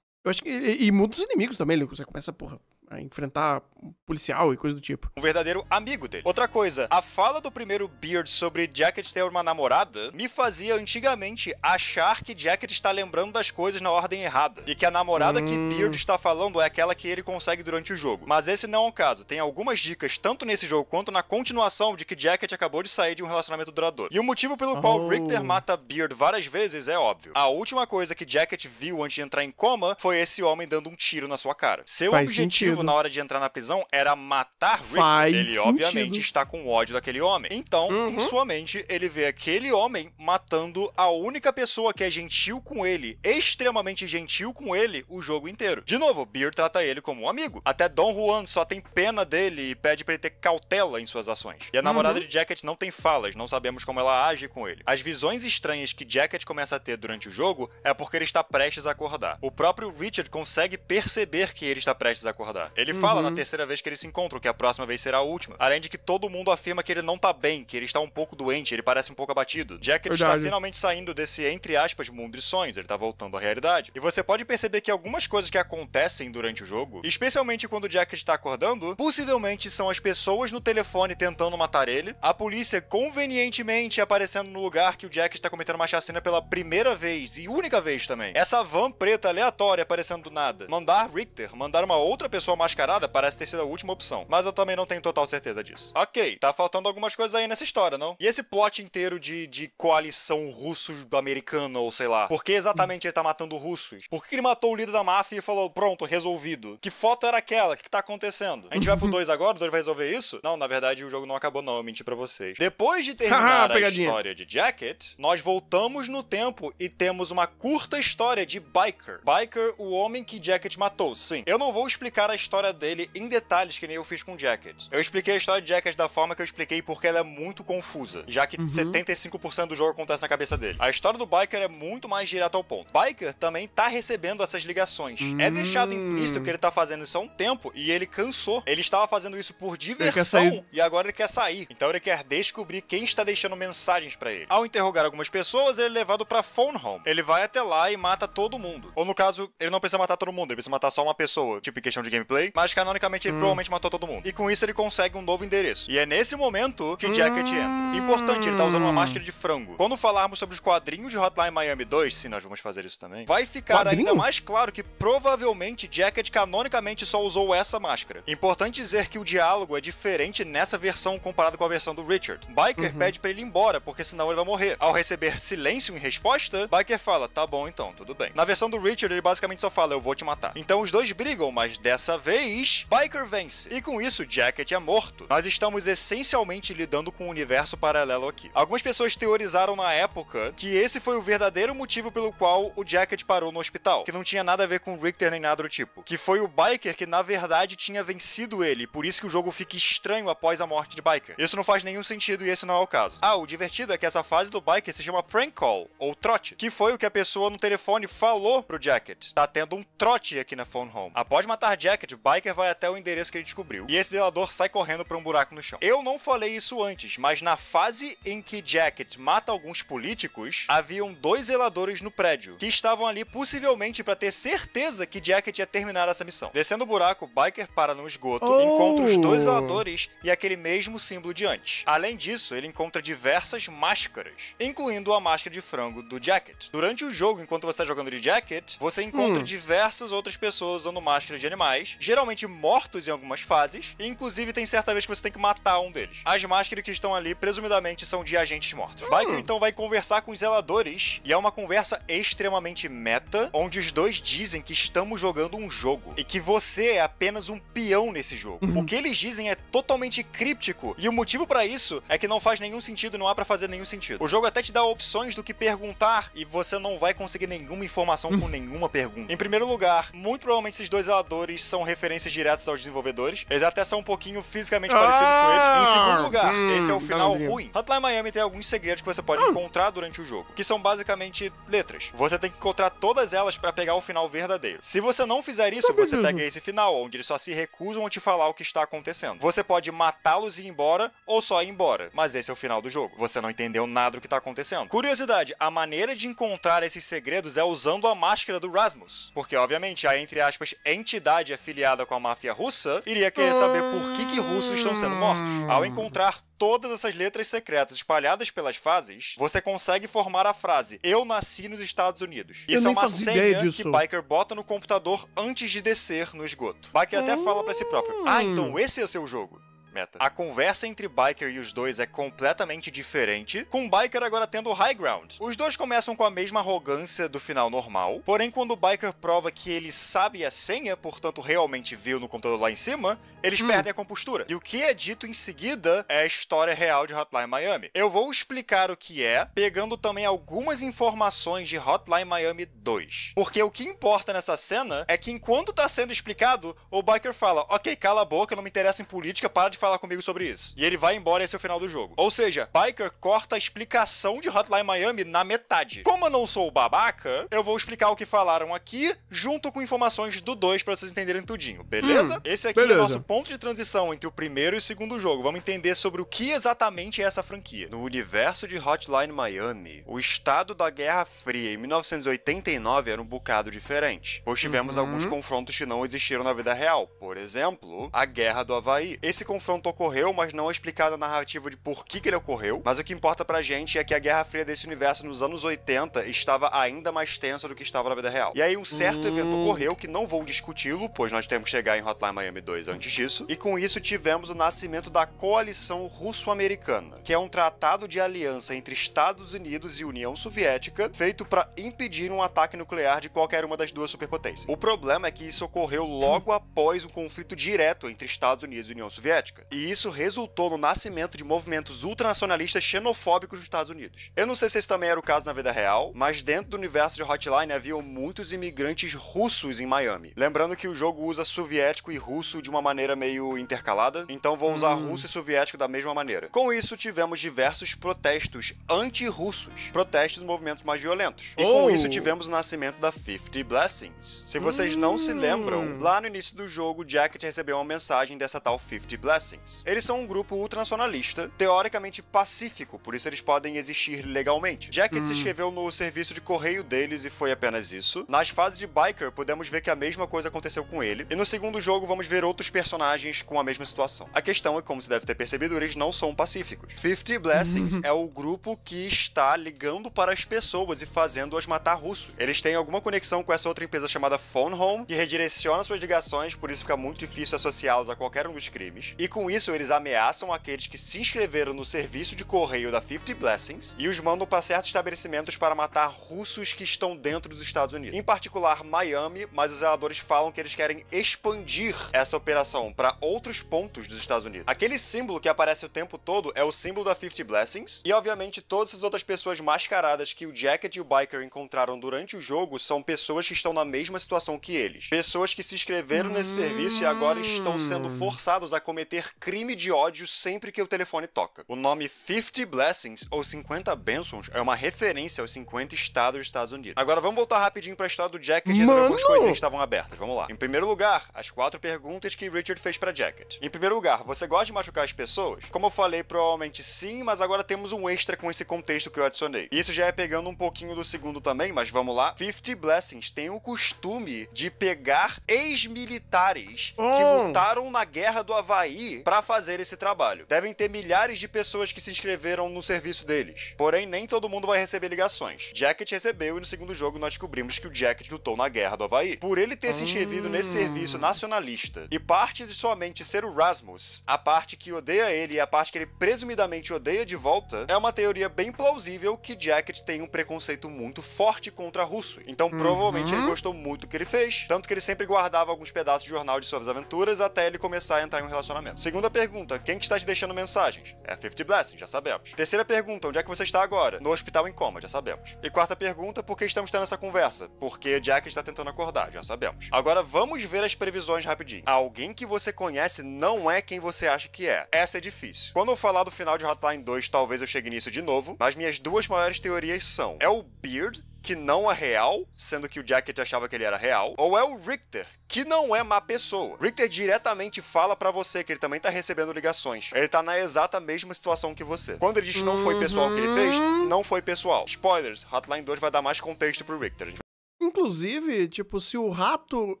Eu acho que. E, e muda os inimigos também, você começa, porra, enfrentar policial e coisa do tipo. Um verdadeiro amigo dele. Outra coisa, a fala do primeiro Beard sobre Jacket ter uma namorada me fazia antigamente achar que Jacket está lembrando das coisas na ordem errada. E que a namorada hum... que Beard está falando é aquela que ele consegue durante o jogo. Mas esse não é o caso. Tem algumas dicas, tanto nesse jogo quanto na continuação, de que Jacket acabou de sair de um relacionamento duradouro. E o motivo pelo oh. qual Richter mata Beard várias vezes é óbvio. A última coisa que Jacket viu antes de entrar em coma foi esse homem dando um tiro na sua cara. Seu Faz objetivo sentido objetivo na hora de entrar na prisão era matar Rick. Faz ele, sentido. obviamente, está com ódio daquele homem. Então, uhum. em sua mente, ele vê aquele homem matando a única pessoa que é gentil com ele, extremamente gentil com ele, o jogo inteiro. De novo, Beer trata ele como um amigo. Até Don Juan só tem pena dele e pede para ele ter cautela em suas ações. E a namorada uhum. de Jacket não tem falas, não sabemos como ela age com ele. As visões estranhas que Jacket começa a ter durante o jogo é porque ele está prestes a acordar. O próprio Richard consegue perceber que ele está prestes a acordar. Ele uhum. fala na uhum. terceira vez que eles se encontram, que a próxima vez será a última. Além de que todo mundo afirma que ele não tá bem, que ele está um pouco doente, ele parece um pouco abatido. Jack ele está finalmente saindo desse, entre aspas, mundo de sonhos, ele tá voltando à realidade. E você pode perceber que algumas coisas que acontecem durante o jogo, especialmente quando o Jack está acordando, possivelmente são as pessoas no telefone tentando matar ele, a polícia convenientemente aparecendo no lugar que o Jack está cometendo uma chacina pela primeira vez e única vez também. Essa van preta aleatória aparecendo do nada. Mandar Richter, mandar uma outra pessoa mascarada parece ter sido a última opção, mas eu também não tenho total certeza disso. Ok, tá faltando algumas coisas aí nessa história, não? E esse plot inteiro de, de coalição russo-americana, ou sei lá, por que exatamente ele tá matando russos? Por que ele matou o líder da máfia e falou, pronto, resolvido? Que foto era aquela? O que, que tá acontecendo? A gente vai pro 2 agora? O 2 vai resolver isso? Não, na verdade o jogo não acabou não, eu menti pra vocês. Depois de terminar a história de Jacket, nós voltamos no tempo e temos uma curta história de Biker. Biker, o homem que Jacket matou, sim. Eu não vou explicar a história dele em detalhes, que nem eu fiz com Jacket. Eu expliquei a história de Jacket da forma que eu expliquei porque ela é muito confusa, já que uhum. 75% do jogo acontece na cabeça dele. A história do Biker é muito mais direta ao ponto. Biker também tá recebendo essas ligações. É hum. deixado implícito que ele tá fazendo isso há um tempo e ele cansou. Ele estava fazendo isso por diversão e agora ele quer sair. Então ele quer descobrir quem está deixando mensagens para ele. Ao interrogar algumas pessoas, ele é levado para Phone Home. Ele vai até lá e mata todo mundo. Ou no caso, ele não precisa matar todo mundo, ele precisa matar só uma pessoa, tipo em questão de gameplay gameplay, mas canonicamente ele hum. provavelmente matou todo mundo. E com isso ele consegue um novo endereço. E é nesse momento que hum. Jacket entra. Importante, ele tá usando uma máscara de frango. Quando falarmos sobre os quadrinhos de Hotline Miami 2, se nós vamos fazer isso também, vai ficar Quadrinho? ainda mais claro que provavelmente Jacket canonicamente só usou essa máscara. Importante dizer que o diálogo é diferente nessa versão comparado com a versão do Richard. Biker uhum. pede para ele ir embora, porque senão ele vai morrer. Ao receber silêncio em resposta, Biker fala: "Tá bom então, tudo bem". Na versão do Richard, ele basicamente só fala: "Eu vou te matar". Então os dois brigam, mas dessa vez, Biker vence. E com isso, Jacket é morto. Nós estamos essencialmente lidando com um universo paralelo aqui. Algumas pessoas teorizaram na época que esse foi o verdadeiro motivo pelo qual o Jacket parou no hospital, que não tinha nada a ver com o Richter nem nada do tipo. Que foi o Biker que, na verdade, tinha vencido ele, por isso que o jogo fica estranho após a morte de Biker. Isso não faz nenhum sentido e esse não é o caso. Ah, o divertido é que essa fase do Biker se chama Prank Call, ou trote, que foi o que a pessoa no telefone falou pro Jacket. Tá tendo um trote aqui na Phone Home. Após matar Jacket, Bad Biker vai até o endereço que ele descobriu. E esse zelador sai correndo para um buraco no chão. Eu não falei isso antes, mas na fase em que Jacket mata alguns políticos, haviam dois zeladores no prédio, que estavam ali possivelmente para ter certeza que Jacket ia terminar essa missão. Descendo o buraco, Biker para no esgoto, oh. encontra os dois zeladores e aquele mesmo símbolo de antes. Além disso, ele encontra diversas máscaras, incluindo a máscara de frango do Jacket. Durante o jogo, enquanto você está jogando de Jacket, você encontra hum. diversas outras pessoas usando máscaras de animais, geralmente mortos em algumas fases, e inclusive tem certa vez que você tem que matar um deles. As máscaras que estão ali, presumidamente, são de agentes mortos. Hum. Baiko então vai conversar com os zeladores, e é uma conversa extremamente meta, onde os dois dizem que estamos jogando um jogo, e que você é apenas um peão nesse jogo. Uhum. O que eles dizem é totalmente críptico, e o motivo para isso é que não faz nenhum sentido, não há para fazer nenhum sentido. O jogo até te dá opções do que perguntar, e você não vai conseguir nenhuma informação com uhum. nenhuma pergunta. Em primeiro lugar, muito provavelmente esses dois zeladores são referências diretas aos desenvolvedores. Eles até são um pouquinho fisicamente ah, parecidos com eles. Em segundo ah, lugar, hum, esse é o final ruim. Hotline Miami tem alguns segredos que você pode hum. encontrar durante o jogo, que são basicamente letras. Você tem que encontrar todas elas para pegar o final verdadeiro. Se você não fizer isso, tá você pega esse final, onde eles só se recusam a te falar o que está acontecendo. Você pode matá-los e ir embora, ou só ir embora. Mas esse é o final do jogo. Você não entendeu nada do que está acontecendo. Curiosidade, a maneira de encontrar esses segredos é usando a máscara do Rasmus. Porque, obviamente, a, entre aspas, entidade afiliada é afiliada com a máfia russa, iria querer saber por que, que russos estão sendo mortos. Ah. Ao encontrar todas essas letras secretas espalhadas pelas fases, você consegue formar a frase Eu nasci nos Estados Unidos. Isso é uma senha que Biker bota no computador antes de descer no esgoto. Biker até fala para si próprio: Ah, então hum. esse é o seu jogo meta. A conversa entre Biker e os dois é completamente diferente, com Biker agora tendo o high ground. Os dois começam com a mesma arrogância do final normal, porém quando o Biker prova que ele sabe a senha, portanto realmente viu no computador lá em cima, eles hum. perdem a compostura. E o que é dito em seguida é a história real de Hotline Miami. Eu vou explicar o que é, pegando também algumas informações de Hotline Miami 2. Porque o que importa nessa cena é que enquanto tá sendo explicado, o Biker fala: "OK, cala a boca, não me interessa em política, para de falar comigo sobre isso. E ele vai embora esse é o final do jogo. Ou seja, Biker corta a explicação de Hotline Miami na metade. Como eu não sou babaca, eu vou explicar o que falaram aqui junto com informações do 2 para vocês entenderem tudinho, beleza? Hum, esse aqui beleza. é o nosso ponto de transição entre o primeiro e o segundo jogo. Vamos entender sobre o que exatamente é essa franquia. No universo de Hotline Miami, o estado da Guerra Fria em 1989 era um bocado diferente, pois tivemos uhum. alguns confrontos que não existiram na vida real. Por exemplo, a Guerra do Havaí. Esse confronto confronto ocorreu, mas não é explicado a narrativa de por que, que ele ocorreu. Mas o que importa pra gente é que a Guerra Fria desse universo nos anos 80 estava ainda mais tensa do que estava na vida real. E aí um certo hum. evento ocorreu que não vou discuti-lo, pois nós temos que chegar em Hotline Miami 2 antes disso. E com isso tivemos o nascimento da Coalição Russo-Americana, que é um tratado de aliança entre Estados Unidos e União Soviética, feito para impedir um ataque nuclear de qualquer uma das duas superpotências. O problema é que isso ocorreu logo após um conflito direto entre Estados Unidos e União Soviética. E isso resultou no nascimento de movimentos ultranacionalistas xenofóbicos nos Estados Unidos. Eu não sei se esse também era o caso na vida real, mas dentro do universo de Hotline havia muitos imigrantes russos em Miami. Lembrando que o jogo usa soviético e russo de uma maneira meio intercalada, então vou usar hum. russo e soviético da mesma maneira. Com isso, tivemos diversos protestos anti-russos, protestos e movimentos mais violentos. E oh. com isso, oh. tivemos o nascimento da 50 Blessings. Se vocês hum. não se lembram, hum. lá no início do jogo, Jacket recebeu uma mensagem dessa tal 50 Blessings Assassins. Eles são um grupo ultranacionalista, teoricamente pacífico, por isso eles podem existir legalmente. Jacket hum. se inscreveu no serviço de correio deles e foi apenas isso. Nas fases de Biker, podemos ver que a mesma coisa aconteceu com ele. E no segundo jogo, vamos ver outros personagens com a mesma situação. A questão é, como se deve ter percebido, eles não são pacíficos. Fifty Blessings uhum. é o grupo que está ligando para as pessoas e fazendo-as matar russos. Eles têm alguma conexão com essa outra empresa chamada Phone Home, que redireciona suas ligações, por isso fica muito difícil associá-los a qualquer um dos crimes. E com com isso, eles ameaçam aqueles que se inscreveram no serviço de correio da Fifty Blessings e os mandam para certos estabelecimentos para matar russos que estão dentro dos Estados Unidos. Em particular, Miami, mas os zeladores falam que eles querem expandir essa operação para outros pontos dos Estados Unidos. Aquele símbolo que aparece o tempo todo é o símbolo da Fifty Blessings e, obviamente, todas as outras pessoas mascaradas que o Jacket e o Biker encontraram durante o jogo são pessoas que estão na mesma situação que eles. Pessoas que se inscreveram nesse serviço e agora estão sendo hum. forçados a cometer crime de ódio sempre que o telefone toca. O nome 50 Blessings, ou 50 Bênçãos, é uma referência aos 50 estados dos Estados Unidos. Agora vamos voltar rapidinho pra história do Jacket e resolver algumas coisas que estavam abertas. Vamos lá. Em primeiro lugar, as quatro perguntas que Richard fez pra Jacket. Em primeiro lugar, você gosta de machucar as pessoas? Como eu falei, provavelmente sim, mas agora temos um extra com esse contexto que eu adicionei. Isso já é pegando um pouquinho do segundo também, mas vamos lá. 50 Blessings tem o costume de pegar ex-militares que oh! lutaram na guerra do Havaí para fazer esse trabalho. Devem ter milhares de pessoas que se inscreveram no serviço deles. Porém, nem todo mundo vai receber ligações. Jacket recebeu e no segundo jogo nós descobrimos que o Jacket lutou na Guerra do Havaí. Por ele ter se inscrevido nesse hum. serviço nacionalista e parte de sua mente ser o Rasmus, a parte que odeia ele e a parte que ele presumidamente odeia de volta, é uma teoria bem plausível que Jacket tem um preconceito muito forte contra russo. Então, uhum. provavelmente ele gostou muito do que ele fez, tanto que ele sempre guardava alguns pedaços de jornal de suas aventuras até ele começar a entrar em um relacionamento. Segunda pergunta, quem que está te deixando mensagens? É a Fifty Blessing, já sabemos. Terceira pergunta, onde é que você está agora? No hospital em coma, já sabemos. E quarta pergunta, por que estamos tendo essa conversa? Porque Jack está tentando acordar, já sabemos. Agora vamos ver as previsões rapidinho. Alguém que você conhece não é quem você acha que é. Essa é difícil. Quando eu falar do final de Hotline 2, talvez eu chegue nisso de novo, mas minhas duas maiores teorias são: é o Beard que não é real, sendo que o Jacket achava que ele era real, ou é o Richter, que não é má pessoa. Richter diretamente fala para você que ele também tá recebendo ligações. Ele tá na exata mesma situação que você. Quando ele diz que não foi pessoal o que ele fez, uhum. não foi pessoal. Spoilers, Hotline 2 vai dar mais contexto pro Richter. Inclusive, tipo, se o rato,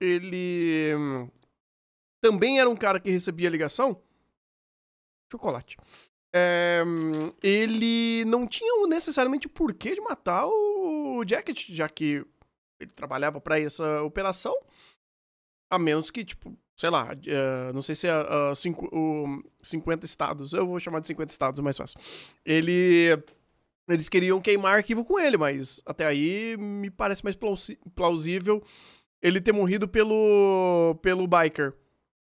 ele hum, também era um cara que recebia ligação, chocolate. É, ele não tinha necessariamente o porquê de matar o Jacket, já que ele trabalhava para essa operação. A menos que, tipo, sei lá, uh, não sei se é uh, cinco, uh, 50 estados, eu vou chamar de 50 estados, mais fácil. Ele. Eles queriam queimar arquivo com ele, mas até aí me parece mais plausível ele ter morrido pelo. pelo Biker,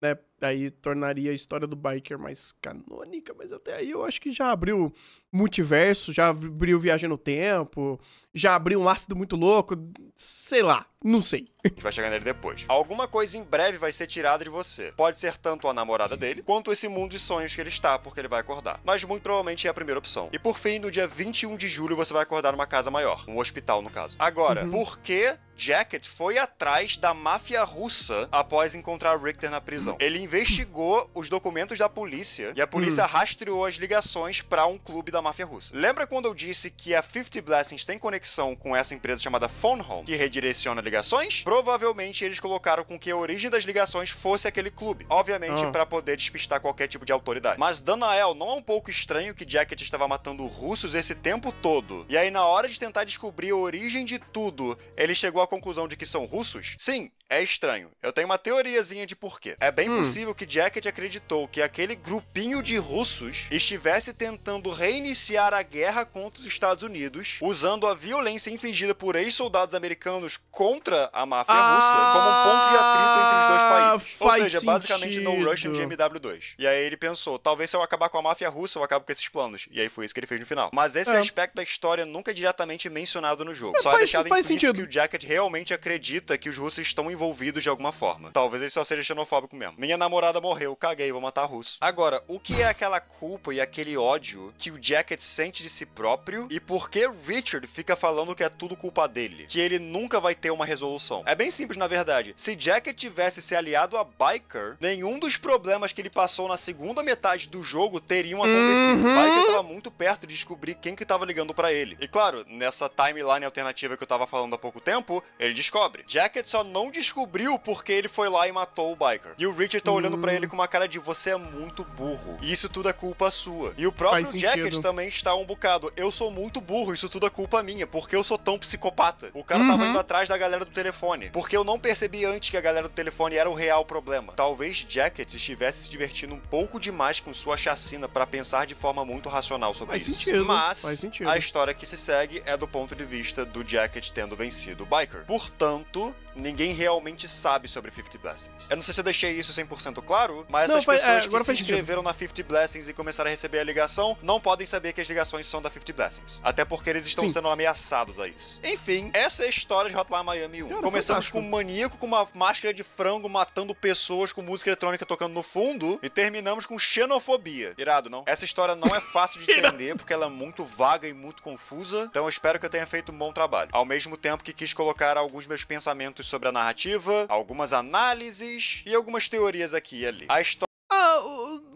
né? aí tornaria a história do Biker mais canônica, mas até aí eu acho que já abriu multiverso, já abriu viagem no tempo, já abriu um ácido muito louco, sei lá, não sei. A gente vai chegar nele depois. Alguma coisa em breve vai ser tirada de você. Pode ser tanto a namorada dele, quanto esse mundo de sonhos que ele está, porque ele vai acordar. Mas muito provavelmente é a primeira opção. E por fim, no dia 21 de julho, você vai acordar numa casa maior. Um hospital, no caso. Agora, uhum. por que Jacket foi atrás da máfia russa após encontrar Richter na prisão? Ele investigou os documentos da polícia e a polícia hum. rastreou as ligações para um clube da máfia russa. Lembra quando eu disse que a 50 Blessings tem conexão com essa empresa chamada Phone Home, que redireciona ligações? Provavelmente eles colocaram com que a origem das ligações fosse aquele clube, obviamente ah. para poder despistar qualquer tipo de autoridade. Mas Danael, não é um pouco estranho que Jacket estava matando russos esse tempo todo? E aí na hora de tentar descobrir a origem de tudo, ele chegou à conclusão de que são russos? Sim, é estranho. Eu tenho uma teoriazinha de porquê. É bem hum. possível possível que Jacket acreditou que aquele grupinho de russos estivesse tentando reiniciar a guerra contra os Estados Unidos, usando a violência infligida por ex-soldados americanos contra a máfia ah, russa como um ponto de atrito entre os dois países. Ou seja, sentido. basicamente no Russian gmw 2 E aí ele pensou, talvez se eu acabar com a máfia russa, eu acabo com esses planos. E aí foi isso que ele fez no final. Mas esse é. aspecto da história nunca é diretamente mencionado no jogo. É, Só é faz, é deixado faz sentido. que o Jacket realmente acredita que os russos estão envolvidos de alguma forma. Talvez ele só seja xenofóbico mesmo. Minha namorada morreu, caguei, vou matar russo. Agora, o que é aquela culpa e aquele ódio que o Jacket sente de si próprio e por que Richard fica falando que é tudo culpa dele? Que ele nunca vai ter uma resolução. É bem simples, na verdade. Se Jacket tivesse se aliado a Biker, nenhum dos problemas que ele passou na segunda metade do jogo teriam acontecido. Uhum. Biker tava muito perto de descobrir quem que tava ligando para ele. E claro, nessa timeline alternativa que eu tava falando há pouco tempo, ele descobre. Jacket só não descobriu porque ele foi lá e matou o Biker. E o Richard olhando para ele hum. com uma cara de você é muito burro. E isso tudo é culpa sua. E o próprio Jacket também está um bocado. Eu sou muito burro, isso tudo é culpa minha, porque eu sou tão psicopata. O cara uhum. tava indo atrás da galera do telefone. Porque eu não percebi antes que a galera do telefone era o real problema. Talvez Jacket estivesse se divertindo um pouco demais com sua chacina para pensar de forma muito racional sobre Faz isso. Sentido. Mas Faz sentido. a história que se segue é do ponto de vista do Jacket tendo vencido o Biker. Portanto, ninguém realmente sabe sobre 50 Blessings. Eu não sei se eu deixei isso 100% claro, mas não, as pessoas é, que se inscreveram na 50 Blessings e começaram a receber a ligação não podem saber que as ligações são da 50 Blessings. Até porque eles estão Sim. sendo ameaçados a isso. Enfim, essa é a história de Hotline Miami 1. Cara, Começamos com um maníaco com uma máscara de frango matando pessoas com música eletrônica tocando no fundo e terminamos com xenofobia. Irado, não? Essa história não é fácil de entender porque ela é muito vaga e muito confusa, então eu espero que eu tenha feito um bom trabalho. Ao mesmo tempo que quis colocar alguns meus pensamentos comentários sobre a narrativa, algumas análises e algumas teorias aqui e ali. A história. Ah,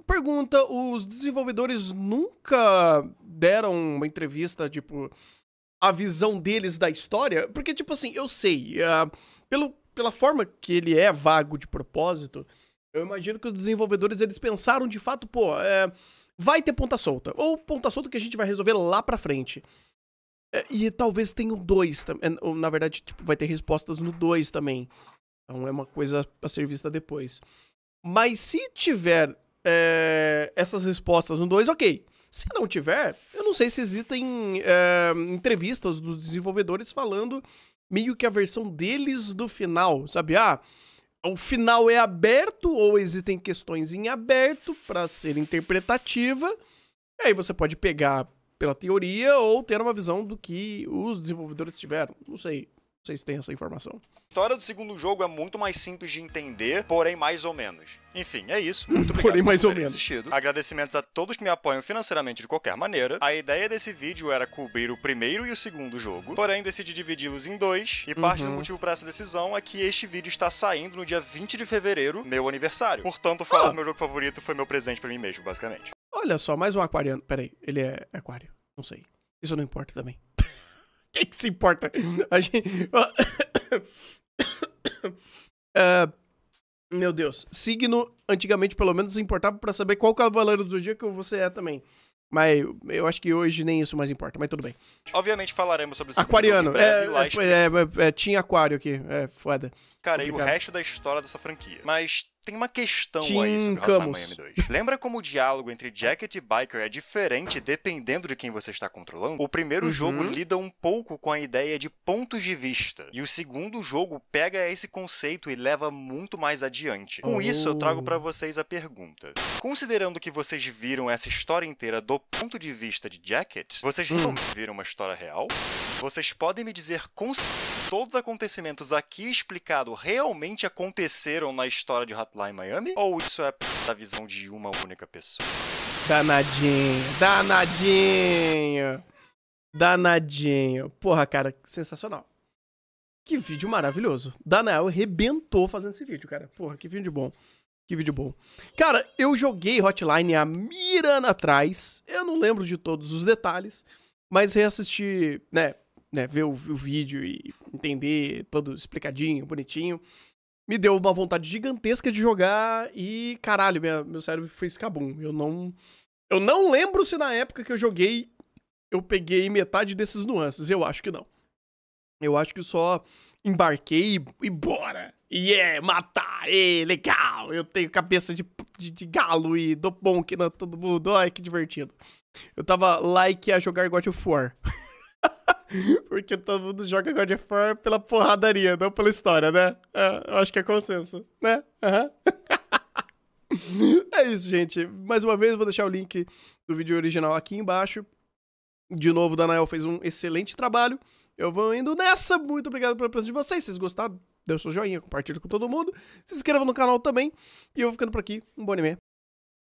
pergunta: os desenvolvedores nunca deram uma entrevista, tipo, a visão deles da história? Porque, tipo assim, eu sei, uh, pelo, pela forma que ele é vago de propósito, eu imagino que os desenvolvedores eles pensaram de fato, pô, é, vai ter ponta solta. Ou ponta solta que a gente vai resolver lá pra frente. É, e talvez tenha o 2 também. Na verdade, tipo, vai ter respostas no 2 também. Então é uma coisa a ser vista depois. Mas se tiver é, essas respostas no 2, ok. Se não tiver, eu não sei se existem é, entrevistas dos desenvolvedores falando meio que a versão deles do final, sabe? Ah, o final é aberto ou existem questões em aberto para ser interpretativa. E aí você pode pegar pela teoria ou ter uma visão do que os desenvolvedores tiveram. Não sei. Vocês têm essa informação. A história do segundo jogo é muito mais simples de entender, porém mais ou menos. Enfim, é isso. Muito obrigado porém, mais por ou menos. assistido. Agradecimentos a todos que me apoiam financeiramente de qualquer maneira. A ideia desse vídeo era cobrir o primeiro e o segundo jogo, porém decidi dividi-los em dois, e parte uhum. do motivo para essa decisão é que este vídeo está saindo no dia 20 de fevereiro, meu aniversário. Portanto, falar ah. do meu jogo favorito foi meu presente para mim mesmo, basicamente. Olha só, mais um aquariano. Peraí, ele é aquário. Não sei. Isso não importa também. Quem que se importa? A gente. uh, meu Deus. Signo, antigamente, pelo menos, importava para saber qual cavaleiro do dia que você é também. Mas eu acho que hoje nem isso mais importa, mas tudo bem. Obviamente falaremos sobre esse Aquariano. Breve, é, é, é, é, tinha aquário aqui. É foda. Cara, e o resto da história dessa franquia. Mas tem uma questão Tim aí sobre Camus. Hotline Miami 2. Lembra como o diálogo entre Jacket e Biker é diferente dependendo de quem você está controlando? O primeiro uhum. jogo lida um pouco com a ideia de pontos de vista, e o segundo jogo pega esse conceito e leva muito mais adiante. Com isso, eu trago para oh. vocês a pergunta. Considerando que vocês viram essa história inteira do ponto de vista de Jacket, vocês hum. realmente viram uma história real? Vocês podem me dizer com todos os acontecimentos aqui explicados realmente aconteceram na história de Hotline lá em Miami? Ou isso é da visão de uma única pessoa? Danadinho, danadinho, danadinho. Porra, cara, sensacional. Que vídeo maravilhoso. Daniel rebentou fazendo esse vídeo, cara. Porra, que vídeo bom. Que vídeo bom. Cara, eu joguei Hotline há mirando atrás. Eu não lembro de todos os detalhes, mas reassisti, né, né ver o, o vídeo e entender todo explicadinho, bonitinho me deu uma vontade gigantesca de jogar e, caralho, minha, meu cérebro fez cabum. Eu não. Eu não lembro se na época que eu joguei eu peguei metade desses nuances. Eu acho que não. Eu acho que só embarquei e, e bora! E yeah, é, matar! E legal! Eu tenho cabeça de, de, de galo e dou bom que na todo mundo. Ai, que divertido. Eu tava like a jogar God of War. Porque todo mundo joga God of War pela porradaria, não pela história, né? É, eu acho que é consenso, né? Uhum. é isso, gente. Mais uma vez, vou deixar o link do vídeo original aqui embaixo. De novo, o Danael fez um excelente trabalho. Eu vou indo nessa. Muito obrigado pela presença de vocês. Se vocês gostaram, dê o seu joinha, compartilhe com todo mundo. Se inscreva no canal também. E eu vou ficando por aqui. Um bom anime.